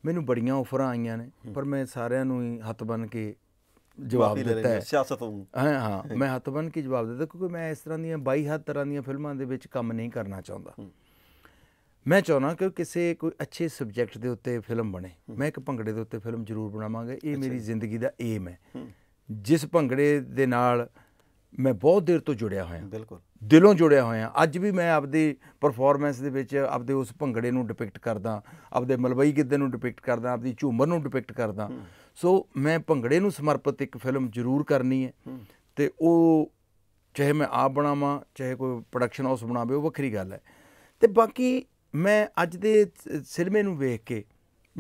ਮੈਨੂੰ ਬੜੀਆਂ ਆਫਰਾਂ ਆਈਆਂ ਨੇ ਪਰ ਮੈਂ ਸਾਰਿਆਂ ਨੂੰ ਹੀ ਹੱਥ ਬਨ ਕੇ ਜਵਾਬ ਦਿੱਤਾ ਹੈ ਸਿਆਸਤ ਹਾਂ ਹਾਂ ਮੈਂ ਹੱਥ ਬਨ ਕੇ ਜਵਾਬ ਦਿੱਤਾ ਕਿਉਂਕਿ ਮੈਂ ਇਸ ਤਰ੍ਹਾਂ ਦੀਆਂ 22 ਹੱਥ ਤਰ੍ਹਾਂ ਦੀਆਂ ਫਿਲਮਾਂ ਦੇ ਵਿੱਚ ਕੰਮ ਨਹੀਂ ਕਰਨਾ ਚਾਹੁੰਦਾ ਮੈਂ ਚਾਹਣਾ ਕਿ ਕਿਸੇ ਕੋਈ ਅੱਛੇ ਸਬਜੈਕਟ ਦੇ ਉੱਤੇ ਫਿਲਮ ਬਣੇ ਮੈਂ ਇੱਕ ਭੰਗੜੇ ਦੇ ਉੱਤੇ ਫਿਲਮ ਜ਼ਰੂਰ ਬਣਾਵਾਂਗਾ ਇਹ ਮੇਰੀ ਜ਼ਿੰਦਗੀ ਦਾ ਏਮ ਹੈ ਜਿਸ ਭੰਗੜੇ ਦੇ ਨਾਲ ਮੈਂ ਬਹੁਤ ਦੇਰ ਤੋਂ ਜੁੜਿਆ ਹੋਇਆ ਬਿਲਕੁਲ ਦਿਲੋਂ ਜੁੜਿਆ ਹੋਇਆ ਅੱਜ ਵੀ ਮੈਂ ਆਪਦੀ ਪਰਫਾਰਮੈਂਸ ਦੇ ਵਿੱਚ ਆਪਦੇ ਉਸ ਭੰਗੜੇ ਨੂੰ ਡਿਪਿਕਟ ਕਰਦਾ ਆਪਦੇ ਮਲਵਈ ਗਿੱਧੇ ਨੂੰ ਡਿਪਿਕਟ ਕਰਦਾ ਆਪਦੀ ਝੂਮਰ ਨੂੰ ਡਿਪਿਕਟ ਕਰਦਾ ਸੋ ਮੈਂ ਭੰਗੜੇ ਨੂੰ ਸਮਰਪਿਤ ਇੱਕ ਫਿਲਮ ਜ਼ਰੂਰ ਕਰਨੀ ਹੈ ਤੇ ਉਹ ਚਾਹੇ ਮੈਂ ਆਪ ਬਣਾਵਾਂ ਚਾਹੇ ਕੋਈ ਪ੍ਰੋਡਕਸ਼ਨ ਹਾਊਸ ਬਣਾਵੇ ਉਹ ਵੱਖਰੀ ਗੱਲ ਹੈ ਤੇ ਬਾਕੀ ਮੈਂ ਅੱਜ ਦੇ ਸਿਨੇਮੇ ਨੂੰ ਵੇਖ ਕੇ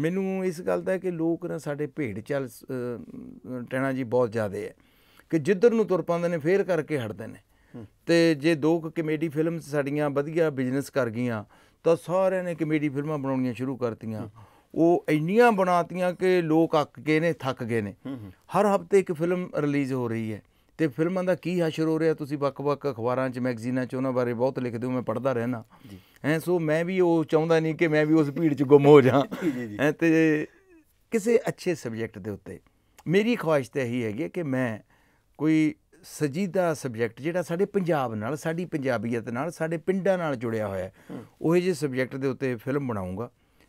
ਮੈਨੂੰ ਇਸ ਗੱਲ ਦਾ ਕਿ ਲੋਕ ਨਾ ਸਾਡੇ ਭੇਡ ਚਾਲ ਟੈਣਾ ਜੀ ਬਹੁਤ ਜ਼ਿਆਦਾ ਹੈ ਕਿ ਜਿੱਧਰ ਨੂੰ ਤੁਰ ਪਾਉਂਦੇ ਨੇ ਫੇਰ ਕਰਕੇ ਹਟਦੇ ਨੇ ਤੇ ਜੇ ਦੋ ਕਮੇਡੀ ਫਿਲਮ ਸਾਡੀਆਂ ਵਧੀਆ ਬਿਜ਼ਨਸ ਕਰ ਗਈਆਂ ਤਾਂ ਸਾਰਿਆਂ ਨੇ ਕਮੇਡੀ ਫਿਲਮਾਂ ਬਣਾਉਣੀਆਂ ਸ਼ੁਰੂ ਕਰਤੀਆਂ ਉਹ ਇੰਨੀਆਂ ਬਣਾਤੀਆਂ ਕਿ ਲੋਕ ਅੱਕ ਗਏ ਨੇ ਥੱਕ ਗਏ ਨੇ ਹਰ ਹਫਤੇ ਇੱਕ ਫਿਲਮ ਰਿਲੀਜ਼ ਹੋ ਰਹੀ ਹੈ ਤੇ ਫਿਲਮਾਂ ਦਾ ਕੀ ਹਸ਼ਰ ਹੋ ਰਿਹਾ ਤੁਸੀਂ ਵੱਖ-ਵੱਖ ਅਖਬਾਰਾਂ 'ਚ ਮੈਗਜ਼ੀਨਾਂ 'ਚ ਉਹਨਾਂ ਬਾਰੇ ਬਹੁਤ ਲਿਖਦੇ ਹੋ ਮੈਂ ਪੜ੍ਹਦਾ ਰਹਿਣਾ ਐ ਸੋ ਮੈਂ ਵੀ ਉਹ ਚਾਹੁੰਦਾ ਨਹੀਂ ਕਿ ਮੈਂ ਵੀ ਉਸ ਭੀੜ 'ਚ ਗੁੰਮ ਹੋ ਜਾ ਐ ਤੇ ਕਿਸੇ ਅੱਛੇ ਸਬਜੈਕਟ ਦੇ ਉੱਤੇ ਮੇਰੀ ਖੁਆਇਸ਼ ਤੇ ਹੀ ਹੈਗੀ ਕਿ ਮੈਂ ਕੋਈ ਸਜੀਦਾ ਸਬਜੈਕਟ ਜਿਹੜਾ ਸਾਡੇ ਪੰਜਾਬ ਨਾਲ ਸਾਡੀ ਪੰਜਾਬੀਅਤ ਨਾਲ ਸਾਡੇ ਪਿੰਡਾਂ ਨਾਲ ਜੁੜਿਆ ਹੋਇਆ ਹੈ ਉਹ ਜਿਹੇ ਸਬਜੈਕਟ ਦੇ ਉੱਤੇ ਫਿਲਮ ਬਣਾਉਂਗਾ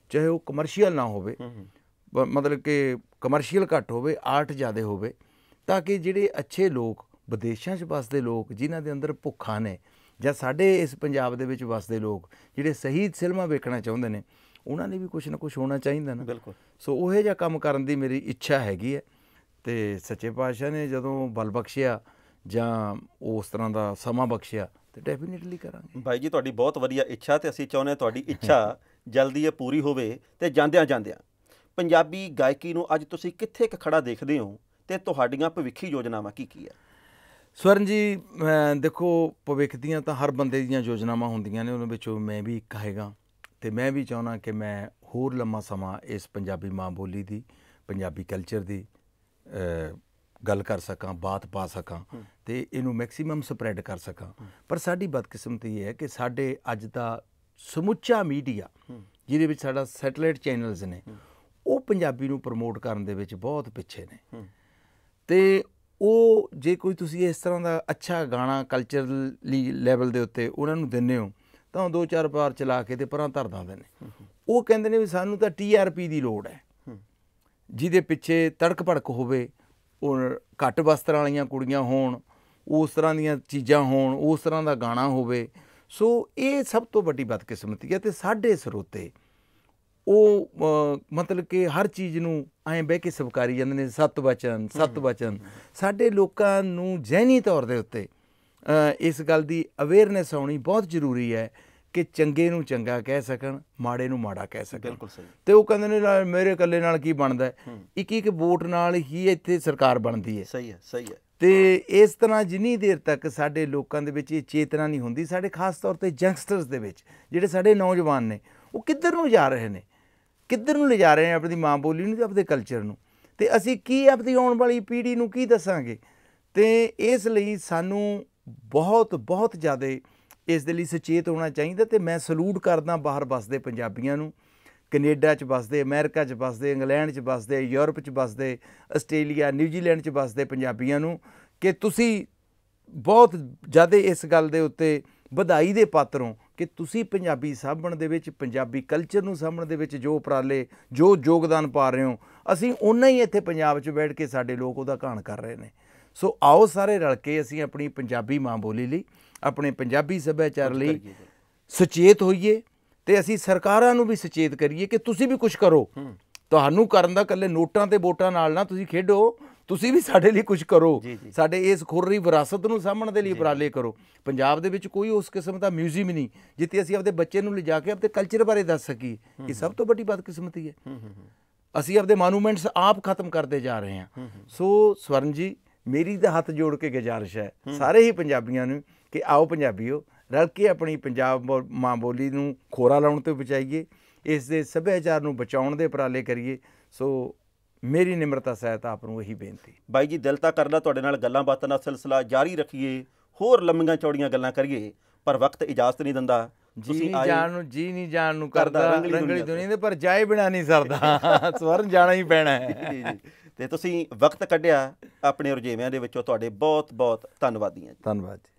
ਚਾਹੇ ਉਹ ਕਮਰਸ਼ੀਅਲ ਨਾ ਹੋਵੇ ਮਤਲਬ ਕਿ ਕਮਰਸ਼ੀਅਲ ਘੱਟ ਹੋਵੇ ਆਰਟ ਜ਼ਿਆਦਾ ਹੋਵੇ ਤਾਂ ਕਿ ਜਿਹੜੇ ਅੱਛੇ ਲੋਕ ਵਿਦੇਸ਼ਾਂ 'ਚ ਵਸਦੇ ਲੋਕ ਜਿਨ੍ਹਾਂ ਦੇ ਅੰਦਰ ਭੁੱਖਾ ਨੇ ਜਾਂ ਸਾਡੇ ਇਸ ਪੰਜਾਬ ਦੇ ਵਿੱਚ ਵਸਦੇ ਲੋਕ ਜਿਹੜੇ ਸਹੀ ਸਿਲਮਾ ਵੇਖਣਾ ਚਾਹੁੰਦੇ ਨੇ ਉਹਨਾਂ ਲਈ ਵੀ ਕੁਝ ਨਾ ਕੁਝ ਹੋਣਾ ਚਾਹੀਦਾ ਨਾ ਬਿਲਕੁਲ ਸੋ ਉਹੇ ਜਿਹਾ ਕੰਮ ਕਰਨ ਦੀ ਮੇਰੀ ਇੱਛਾ ਹੈਗੀ ਹੈ ਤੇ ਸੱਚੇ ਪਾਤਸ਼ਾਹ ਨੇ ਜਦੋਂ ਬਲ ਬਖਸ਼ਿਆ ਜਾਂ ਉਸ ਤਰ੍ਹਾਂ ਦਾ ਸਮਾਂ ਬਖਸ਼ਿਆ ਤੇ ਡੈਫੀਨਿਟਲੀ ਕਰਾਂਗੇ ਭਾਈ ਜੀ ਤੁਹਾਡੀ ਬਹੁਤ ਵਧੀਆ ਇੱਛਾ ਤੇ ਅਸੀਂ ਚਾਹੁੰਦੇ ਤੁਹਾਡੀ ਇੱਛਾ ਜਲਦੀ ਇਹ ਪੂਰੀ ਹੋਵੇ ਤੇ ਜਾਂਦਿਆਂ ਜਾਂਦਿਆਂ ਪੰਜਾਬੀ ਗਾਇਕੀ ਨੂੰ ਅੱਜ ਤੁਸੀਂ ਕਿੱਥੇ ਇੱਕ ਖੜਾ ਦੇਖਦੇ ਹੋ ਤੇ ਤੁਹਾਡੀਆਂ ਭਵਿੱਖੀ ਯੋਜਨਾਵਾਂ ਕੀ ਕੀ ਆ ਸਵਰਨ ਜੀ ਦੇਖੋ ਭਵਿੱਖ ਦੀਆਂ ਤਾਂ ਹਰ ਬੰਦੇ ਦੀਆਂ ਯੋਜਨਾਵਾਂ ਹੁੰਦੀਆਂ ਨੇ ਉਹਨਾਂ ਵਿੱਚੋਂ ਮੈਂ ਵੀ ਇੱਕ ਹੈਗਾ ਤੇ ਮੈਂ ਵੀ ਚਾਹੁੰਦਾ ਕਿ ਮੈਂ ਹੋਰ ਲੰਮਾ ਸਮਾਂ ਇਸ ਪੰਜਾਬੀ ਮਾਂ ਬੋਲੀ ਦੀ ਪੰਜਾਬੀ ਕਲਚਰ ਦੀ ਗੱਲ ਕਰ ਸਕਾਂ ਬਾਤ ਪਾ ਸਕਾਂ ਤੇ ਇਹਨੂੰ ਮੈਕਸਿਮਮ ਸਪਰੈਡ ਕਰ ਸਕਾਂ ਪਰ ਸਾਡੀ ਬਦਕਿਸਮਤੀ ਇਹ ਹੈ ਕਿ ਸਾਡੇ ਅੱਜ ਦਾ ਸਮੁੱਚਾ ਮੀਡੀਆ ਜਿਹਦੇ ਵਿੱਚ ਸਾਡਾ ਸੈਟਲਾਈਟ ਚੈਨਲਸ ਨੇ ਉਹ ਪੰਜਾਬੀ ਨੂੰ ਪ੍ਰਮੋਟ ਕਰਨ ਦੇ ਵਿੱਚ ਬਹੁਤ ਪਿੱਛੇ ਨੇ ਤੇ ਉਹ ਜੇ ਕੋਈ ਤੁਸੀਂ ਇਸ ਤਰ੍ਹਾਂ ਦਾ ਅੱਛਾ ਗਾਣਾ ਕਲਚਰਲੀ ਲੈਵਲ ਦੇ ਉੱਤੇ ਉਹਨਾਂ ਨੂੰ ਦਿੰਨੇ ਹੋ ਤਾਂ ਦੋ ਚਾਰ ਵਾਰ ਚਲਾ ਕੇ ਤੇ ਪਰਾਂ ਧਰ ਦਾਂਦੇ ਨੇ ਉਹ ਕਹਿੰਦੇ ਨੇ ਵੀ ਸਾਨੂੰ ਤਾਂ ਟੀਆਰਪੀ ਦੀ ਲੋੜ ਹੈ ਜਿਹਦੇ ਪਿੱਛੇ ਤੜਕ ਭੜਕ ਹੋਵੇ ਉਹ ਘੱਟ ਵਸਤਰਾਂ ਵਾਲੀਆਂ ਕੁੜੀਆਂ ਹੋਣ ਉਸ ਤਰ੍ਹਾਂ ਦੀਆਂ ਚੀਜ਼ਾਂ ਹੋਣ ਉਸ ਤਰ੍ਹਾਂ ਦਾ ਗਾਣਾ ਹੋਵੇ ਸੋ ਇਹ ਸਭ ਤੋਂ ਵੱਡੀ ਬਦਕਿਸਮਤੀ ਹੈ ਤੇ ਸਾਡੇ ਸਰੋਤੇ ਉਹ ਮਤਲਬ ਕਿ ਹਰ ਚੀਜ਼ ਨੂੰ ਐ ਬਹਿ ਕੇ ਸਵਕਾਰੀ ਜਾਂਦੇ ਨੇ ਸਤ ਵਚਨ ਸਤ ਵਚਨ ਸਾਡੇ ਲੋਕਾਂ ਨੂੰ ਜ਼ਹਿਨੀ ਤੌਰ ਦੇ ਉੱਤੇ ਇਸ ਗੱਲ ਦੀ ਅਵੇਅਰਨੈਸ ਆਉਣੀ ਬਹੁਤ ਜ਼ਰੂਰੀ ਹੈ ਕਿ ਚੰਗੇ ਨੂੰ ਚੰਗਾ ਕਹਿ ਸਕਣ ਮਾੜੇ ਨੂੰ ਮਾੜਾ ਕਹਿ ਸਕਣ ਬਿਲਕੁਲ ਸਹੀ ਤੇ ਉਹ ਕਹਿੰਦੇ ਨੇ ਮੇਰੇ ਇਕੱਲੇ ਨਾਲ ਕੀ ਬਣਦਾ ਇੱਕ ਇੱਕ ਵੋਟ ਨਾਲ ਹੀ ਇੱਥੇ ਸਰਕਾਰ ਬਣਦੀ ਹੈ ਸਹੀ ਹੈ ਸਹੀ ਹੈ ਤੇ ਇਸ ਤਰ੍ਹਾਂ ਜਿੰਨੀ ਦੇਰ ਤੱਕ ਸਾਡੇ ਲੋਕਾਂ ਦੇ ਵਿੱਚ ਇਹ ਚੇਤਨਾ ਨਹੀਂ ਹੁੰਦੀ ਸਾਡੇ ਖਾਸ ਤੌਰ ਤੇ ਜੰਗਸਟਰਸ ਦੇ ਵਿੱਚ ਜਿਹੜੇ ਸਾਡੇ ਨੌਜਵਾਨ ਨੇ ਉਹ ਕਿੱਧਰ ਨੂੰ ਜਾ ਰਹੇ ਨੇ ਕਿੱਧਰ ਨੂੰ ਲੈ ਜਾ ਰਹੇ ਨੇ ਆਪਣੀ ਮਾਂ ਬੋਲੀ ਨੂੰ ਤੇ ਆਪਣੇ ਕਲਚਰ ਨੂੰ ਤੇ ਅਸੀਂ ਕੀ ਆਪਣੀ ਆਉਣ ਵਾਲੀ ਪੀੜ੍ਹੀ ਨੂੰ ਕੀ ਦੱਸਾਂਗੇ ਤੇ ਇਸ ਲਈ ਸਾਨੂੰ ਬਹੁਤ ਬਹੁਤ ਜ਼ਿਆਦਾ ਇਸ ਦੇ ਲਈ ਸੁਚੇਤ ਹੋਣਾ ਚਾਹੀਦਾ ਤੇ ਮੈਂ ਸਲੂਟ ਕਰਦਾ ਬਾਹਰ ਵਸਦੇ ਪੰਜਾਬੀਆਂ ਨੂੰ ਕੈਨੇਡਾ 'ਚ ਵਸਦੇ ਅਮਰੀਕਾ 'ਚ ਵਸਦੇ ਇੰਗਲੈਂਡ 'ਚ ਵਸਦੇ ਯੂਰਪ 'ਚ ਵਸਦੇ ਆਸਟ੍ਰੇਲੀਆ ਨਿਊਜ਼ੀਲੈਂਡ 'ਚ ਵਸਦੇ ਪੰਜਾਬੀਆਂ ਨੂੰ ਕਿ ਤੁਸੀਂ ਬਹੁਤ ਜ਼ਿਆਦਾ ਇਸ ਗੱਲ ਦੇ ਉੱਤੇ ਵਧਾਈ ਦੇ ਪਾਤਰ ਹੋ ਕਿ ਤੁਸੀਂ ਪੰਜਾਬੀ ਸਾਂਭਣ ਦੇ ਵਿੱਚ ਪੰਜਾਬੀ ਕਲਚਰ ਨੂੰ ਸਾਂਭਣ ਦੇ ਵਿੱਚ ਜੋ ਉਪਰਾਲੇ ਜੋ ਯੋਗਦਾਨ ਪਾ ਰਹੇ ਹੋ ਅਸੀਂ ਉਹਨਾਂ ਹੀ ਇੱਥੇ ਪੰਜਾਬ 'ਚ ਬੈਠ ਕੇ ਸਾਡੇ ਲੋਕ ਉਹਦਾ ਕਾਣ ਕਰ ਰਹੇ ਨੇ ਸੋ ਆਓ ਸਾਰੇ ਰਲ ਕੇ ਅਸੀਂ ਆਪਣੀ ਪੰਜਾਬੀ ਮਾਂ ਬੋਲੀ ਲਈ ਆਪਣੇ ਪੰਜਾਬੀ ਸੱਭਿਆਚਾਰ ਲਈ ਸੁਚੇਤ ਹੋਈਏ ਤੇ ਅਸੀਂ ਸਰਕਾਰਾਂ ਨੂੰ ਵੀ ਸੁਚੇਤ ਕਰੀਏ ਕਿ ਤੁਸੀਂ ਵੀ ਕੁਝ ਕਰੋ ਤੁਹਾਨੂੰ ਕਰਨ ਦਾ ਕੱਲੇ ਨੋਟਾਂ ਤੇ ਵੋਟਾਂ ਨਾਲ ਨਾ ਤੁਸੀਂ ਖੇਡੋ ਤੁਸੀਂ ਵੀ ਸਾਡੇ ਲਈ ਕੁਝ ਕਰੋ ਸਾਡੇ ਇਸ ਖੁਰਰੀ ਵਿਰਾਸਤ ਨੂੰ ਸਾਂਭਣ ਦੇ ਲਈ ਉਪਰਾਲੇ ਕਰੋ ਪੰਜਾਬ ਦੇ ਵਿੱਚ ਕੋਈ ਉਸ ਕਿਸਮ ਦਾ ਮਿਊਜ਼ੀਅਮ ਨਹੀਂ ਜਿੱਥੇ ਅਸੀਂ ਆਪਣੇ ਬੱਚੇ ਨੂੰ ਲਿਜਾ ਕੇ ਆਪਣੇ ਕਲਚਰ ਬਾਰੇ ਦੱਸ ਸਕੀਏ ਇਹ ਸਭ ਤੋਂ ਵੱਡੀ ਬਦਕਿਸਮਤੀ ਹੈ ਅਸੀਂ ਆਪਣੇ ਮਾਨੂਮੈਂਟਸ ਆਪ ਖਤਮ ਕਰਦੇ ਜਾ ਰਹੇ ਹਾਂ ਸੋ ਸਵਰਨ ਜੀ ਮੇਰੀ ਤਾਂ ਹੱਥ ਜੋੜ ਕੇ ਗੁਜ਼ਾਰਿਸ਼ ਹੈ ਸਾਰੇ ਹੀ ਪੰਜਾਬੀਆਂ ਨੂੰ ਕਿ ਆਓ ਪੰਜਾਬੀਓ ਰਲ ਕੇ ਆਪਣੀ ਪੰਜਾਬ ਮਾਂ ਬੋਲੀ ਨੂੰ ਖੋਰਾ ਲਾਉਣ ਤੋਂ ਬਚਾਈਏ ਇਸ ਦੇ ਸੱਭਿਆਚਾਰ ਨੂੰ ਬਚਾਉਣ ਦੇ ਉਪਰਾਲੇ ਕਰੀਏ ਸੋ ਮੇਰੀ ਨਿਮਰਤਾ ਸਹਿਤ ਆਪ ਨੂੰ ਇਹੀ ਬੇਨਤੀ ਬਾਈ ਜੀ ਦਿਲ ਤਾਂ ਕਰਦਾ ਤੁਹਾਡੇ ਨਾਲ ਗੱਲਾਂ ਬਾਤਾਂ ਦਾ ਸਿਲਸਿਲਾ ਜਾਰੀ ਰੱਖੀਏ ਹੋਰ ਲੰਮੀਆਂ ਚੌੜੀਆਂ ਗੱਲਾਂ ਕਰੀਏ ਪਰ ਵਕਤ ਇਜਾਜ਼ਤ ਨਹੀਂ ਦਿੰਦਾ ਜੀ ਜਾਣ ਨੂੰ ਜੀ ਨਹੀਂ ਜਾਣ ਨੂੰ ਕਰਦਾ ਰੰਗਲੀ ਦੁਨੀਆ ਦੇ ਪਰ ਜਾਏ ਬਿਨਾ ਨਹੀਂ ਸਰਦਾ ਸਵਰਨ ਜਾਣਾ ਹੀ ਪੈਣਾ ਹੈ ਜੀ ਜੀ ਤੇ ਤੁਸੀਂ ਵਕਤ ਕੱਢਿਆ ਆਪਣੇ ਰੁਝੇਵਿਆਂ ਦੇ ਵਿੱਚੋਂ ਤੁਹਾਡੇ ਬਹੁਤ ਬਹੁਤ ਧੰਨਵਾਦੀਆਂ ਜੀ ਧੰਨਵਾਦ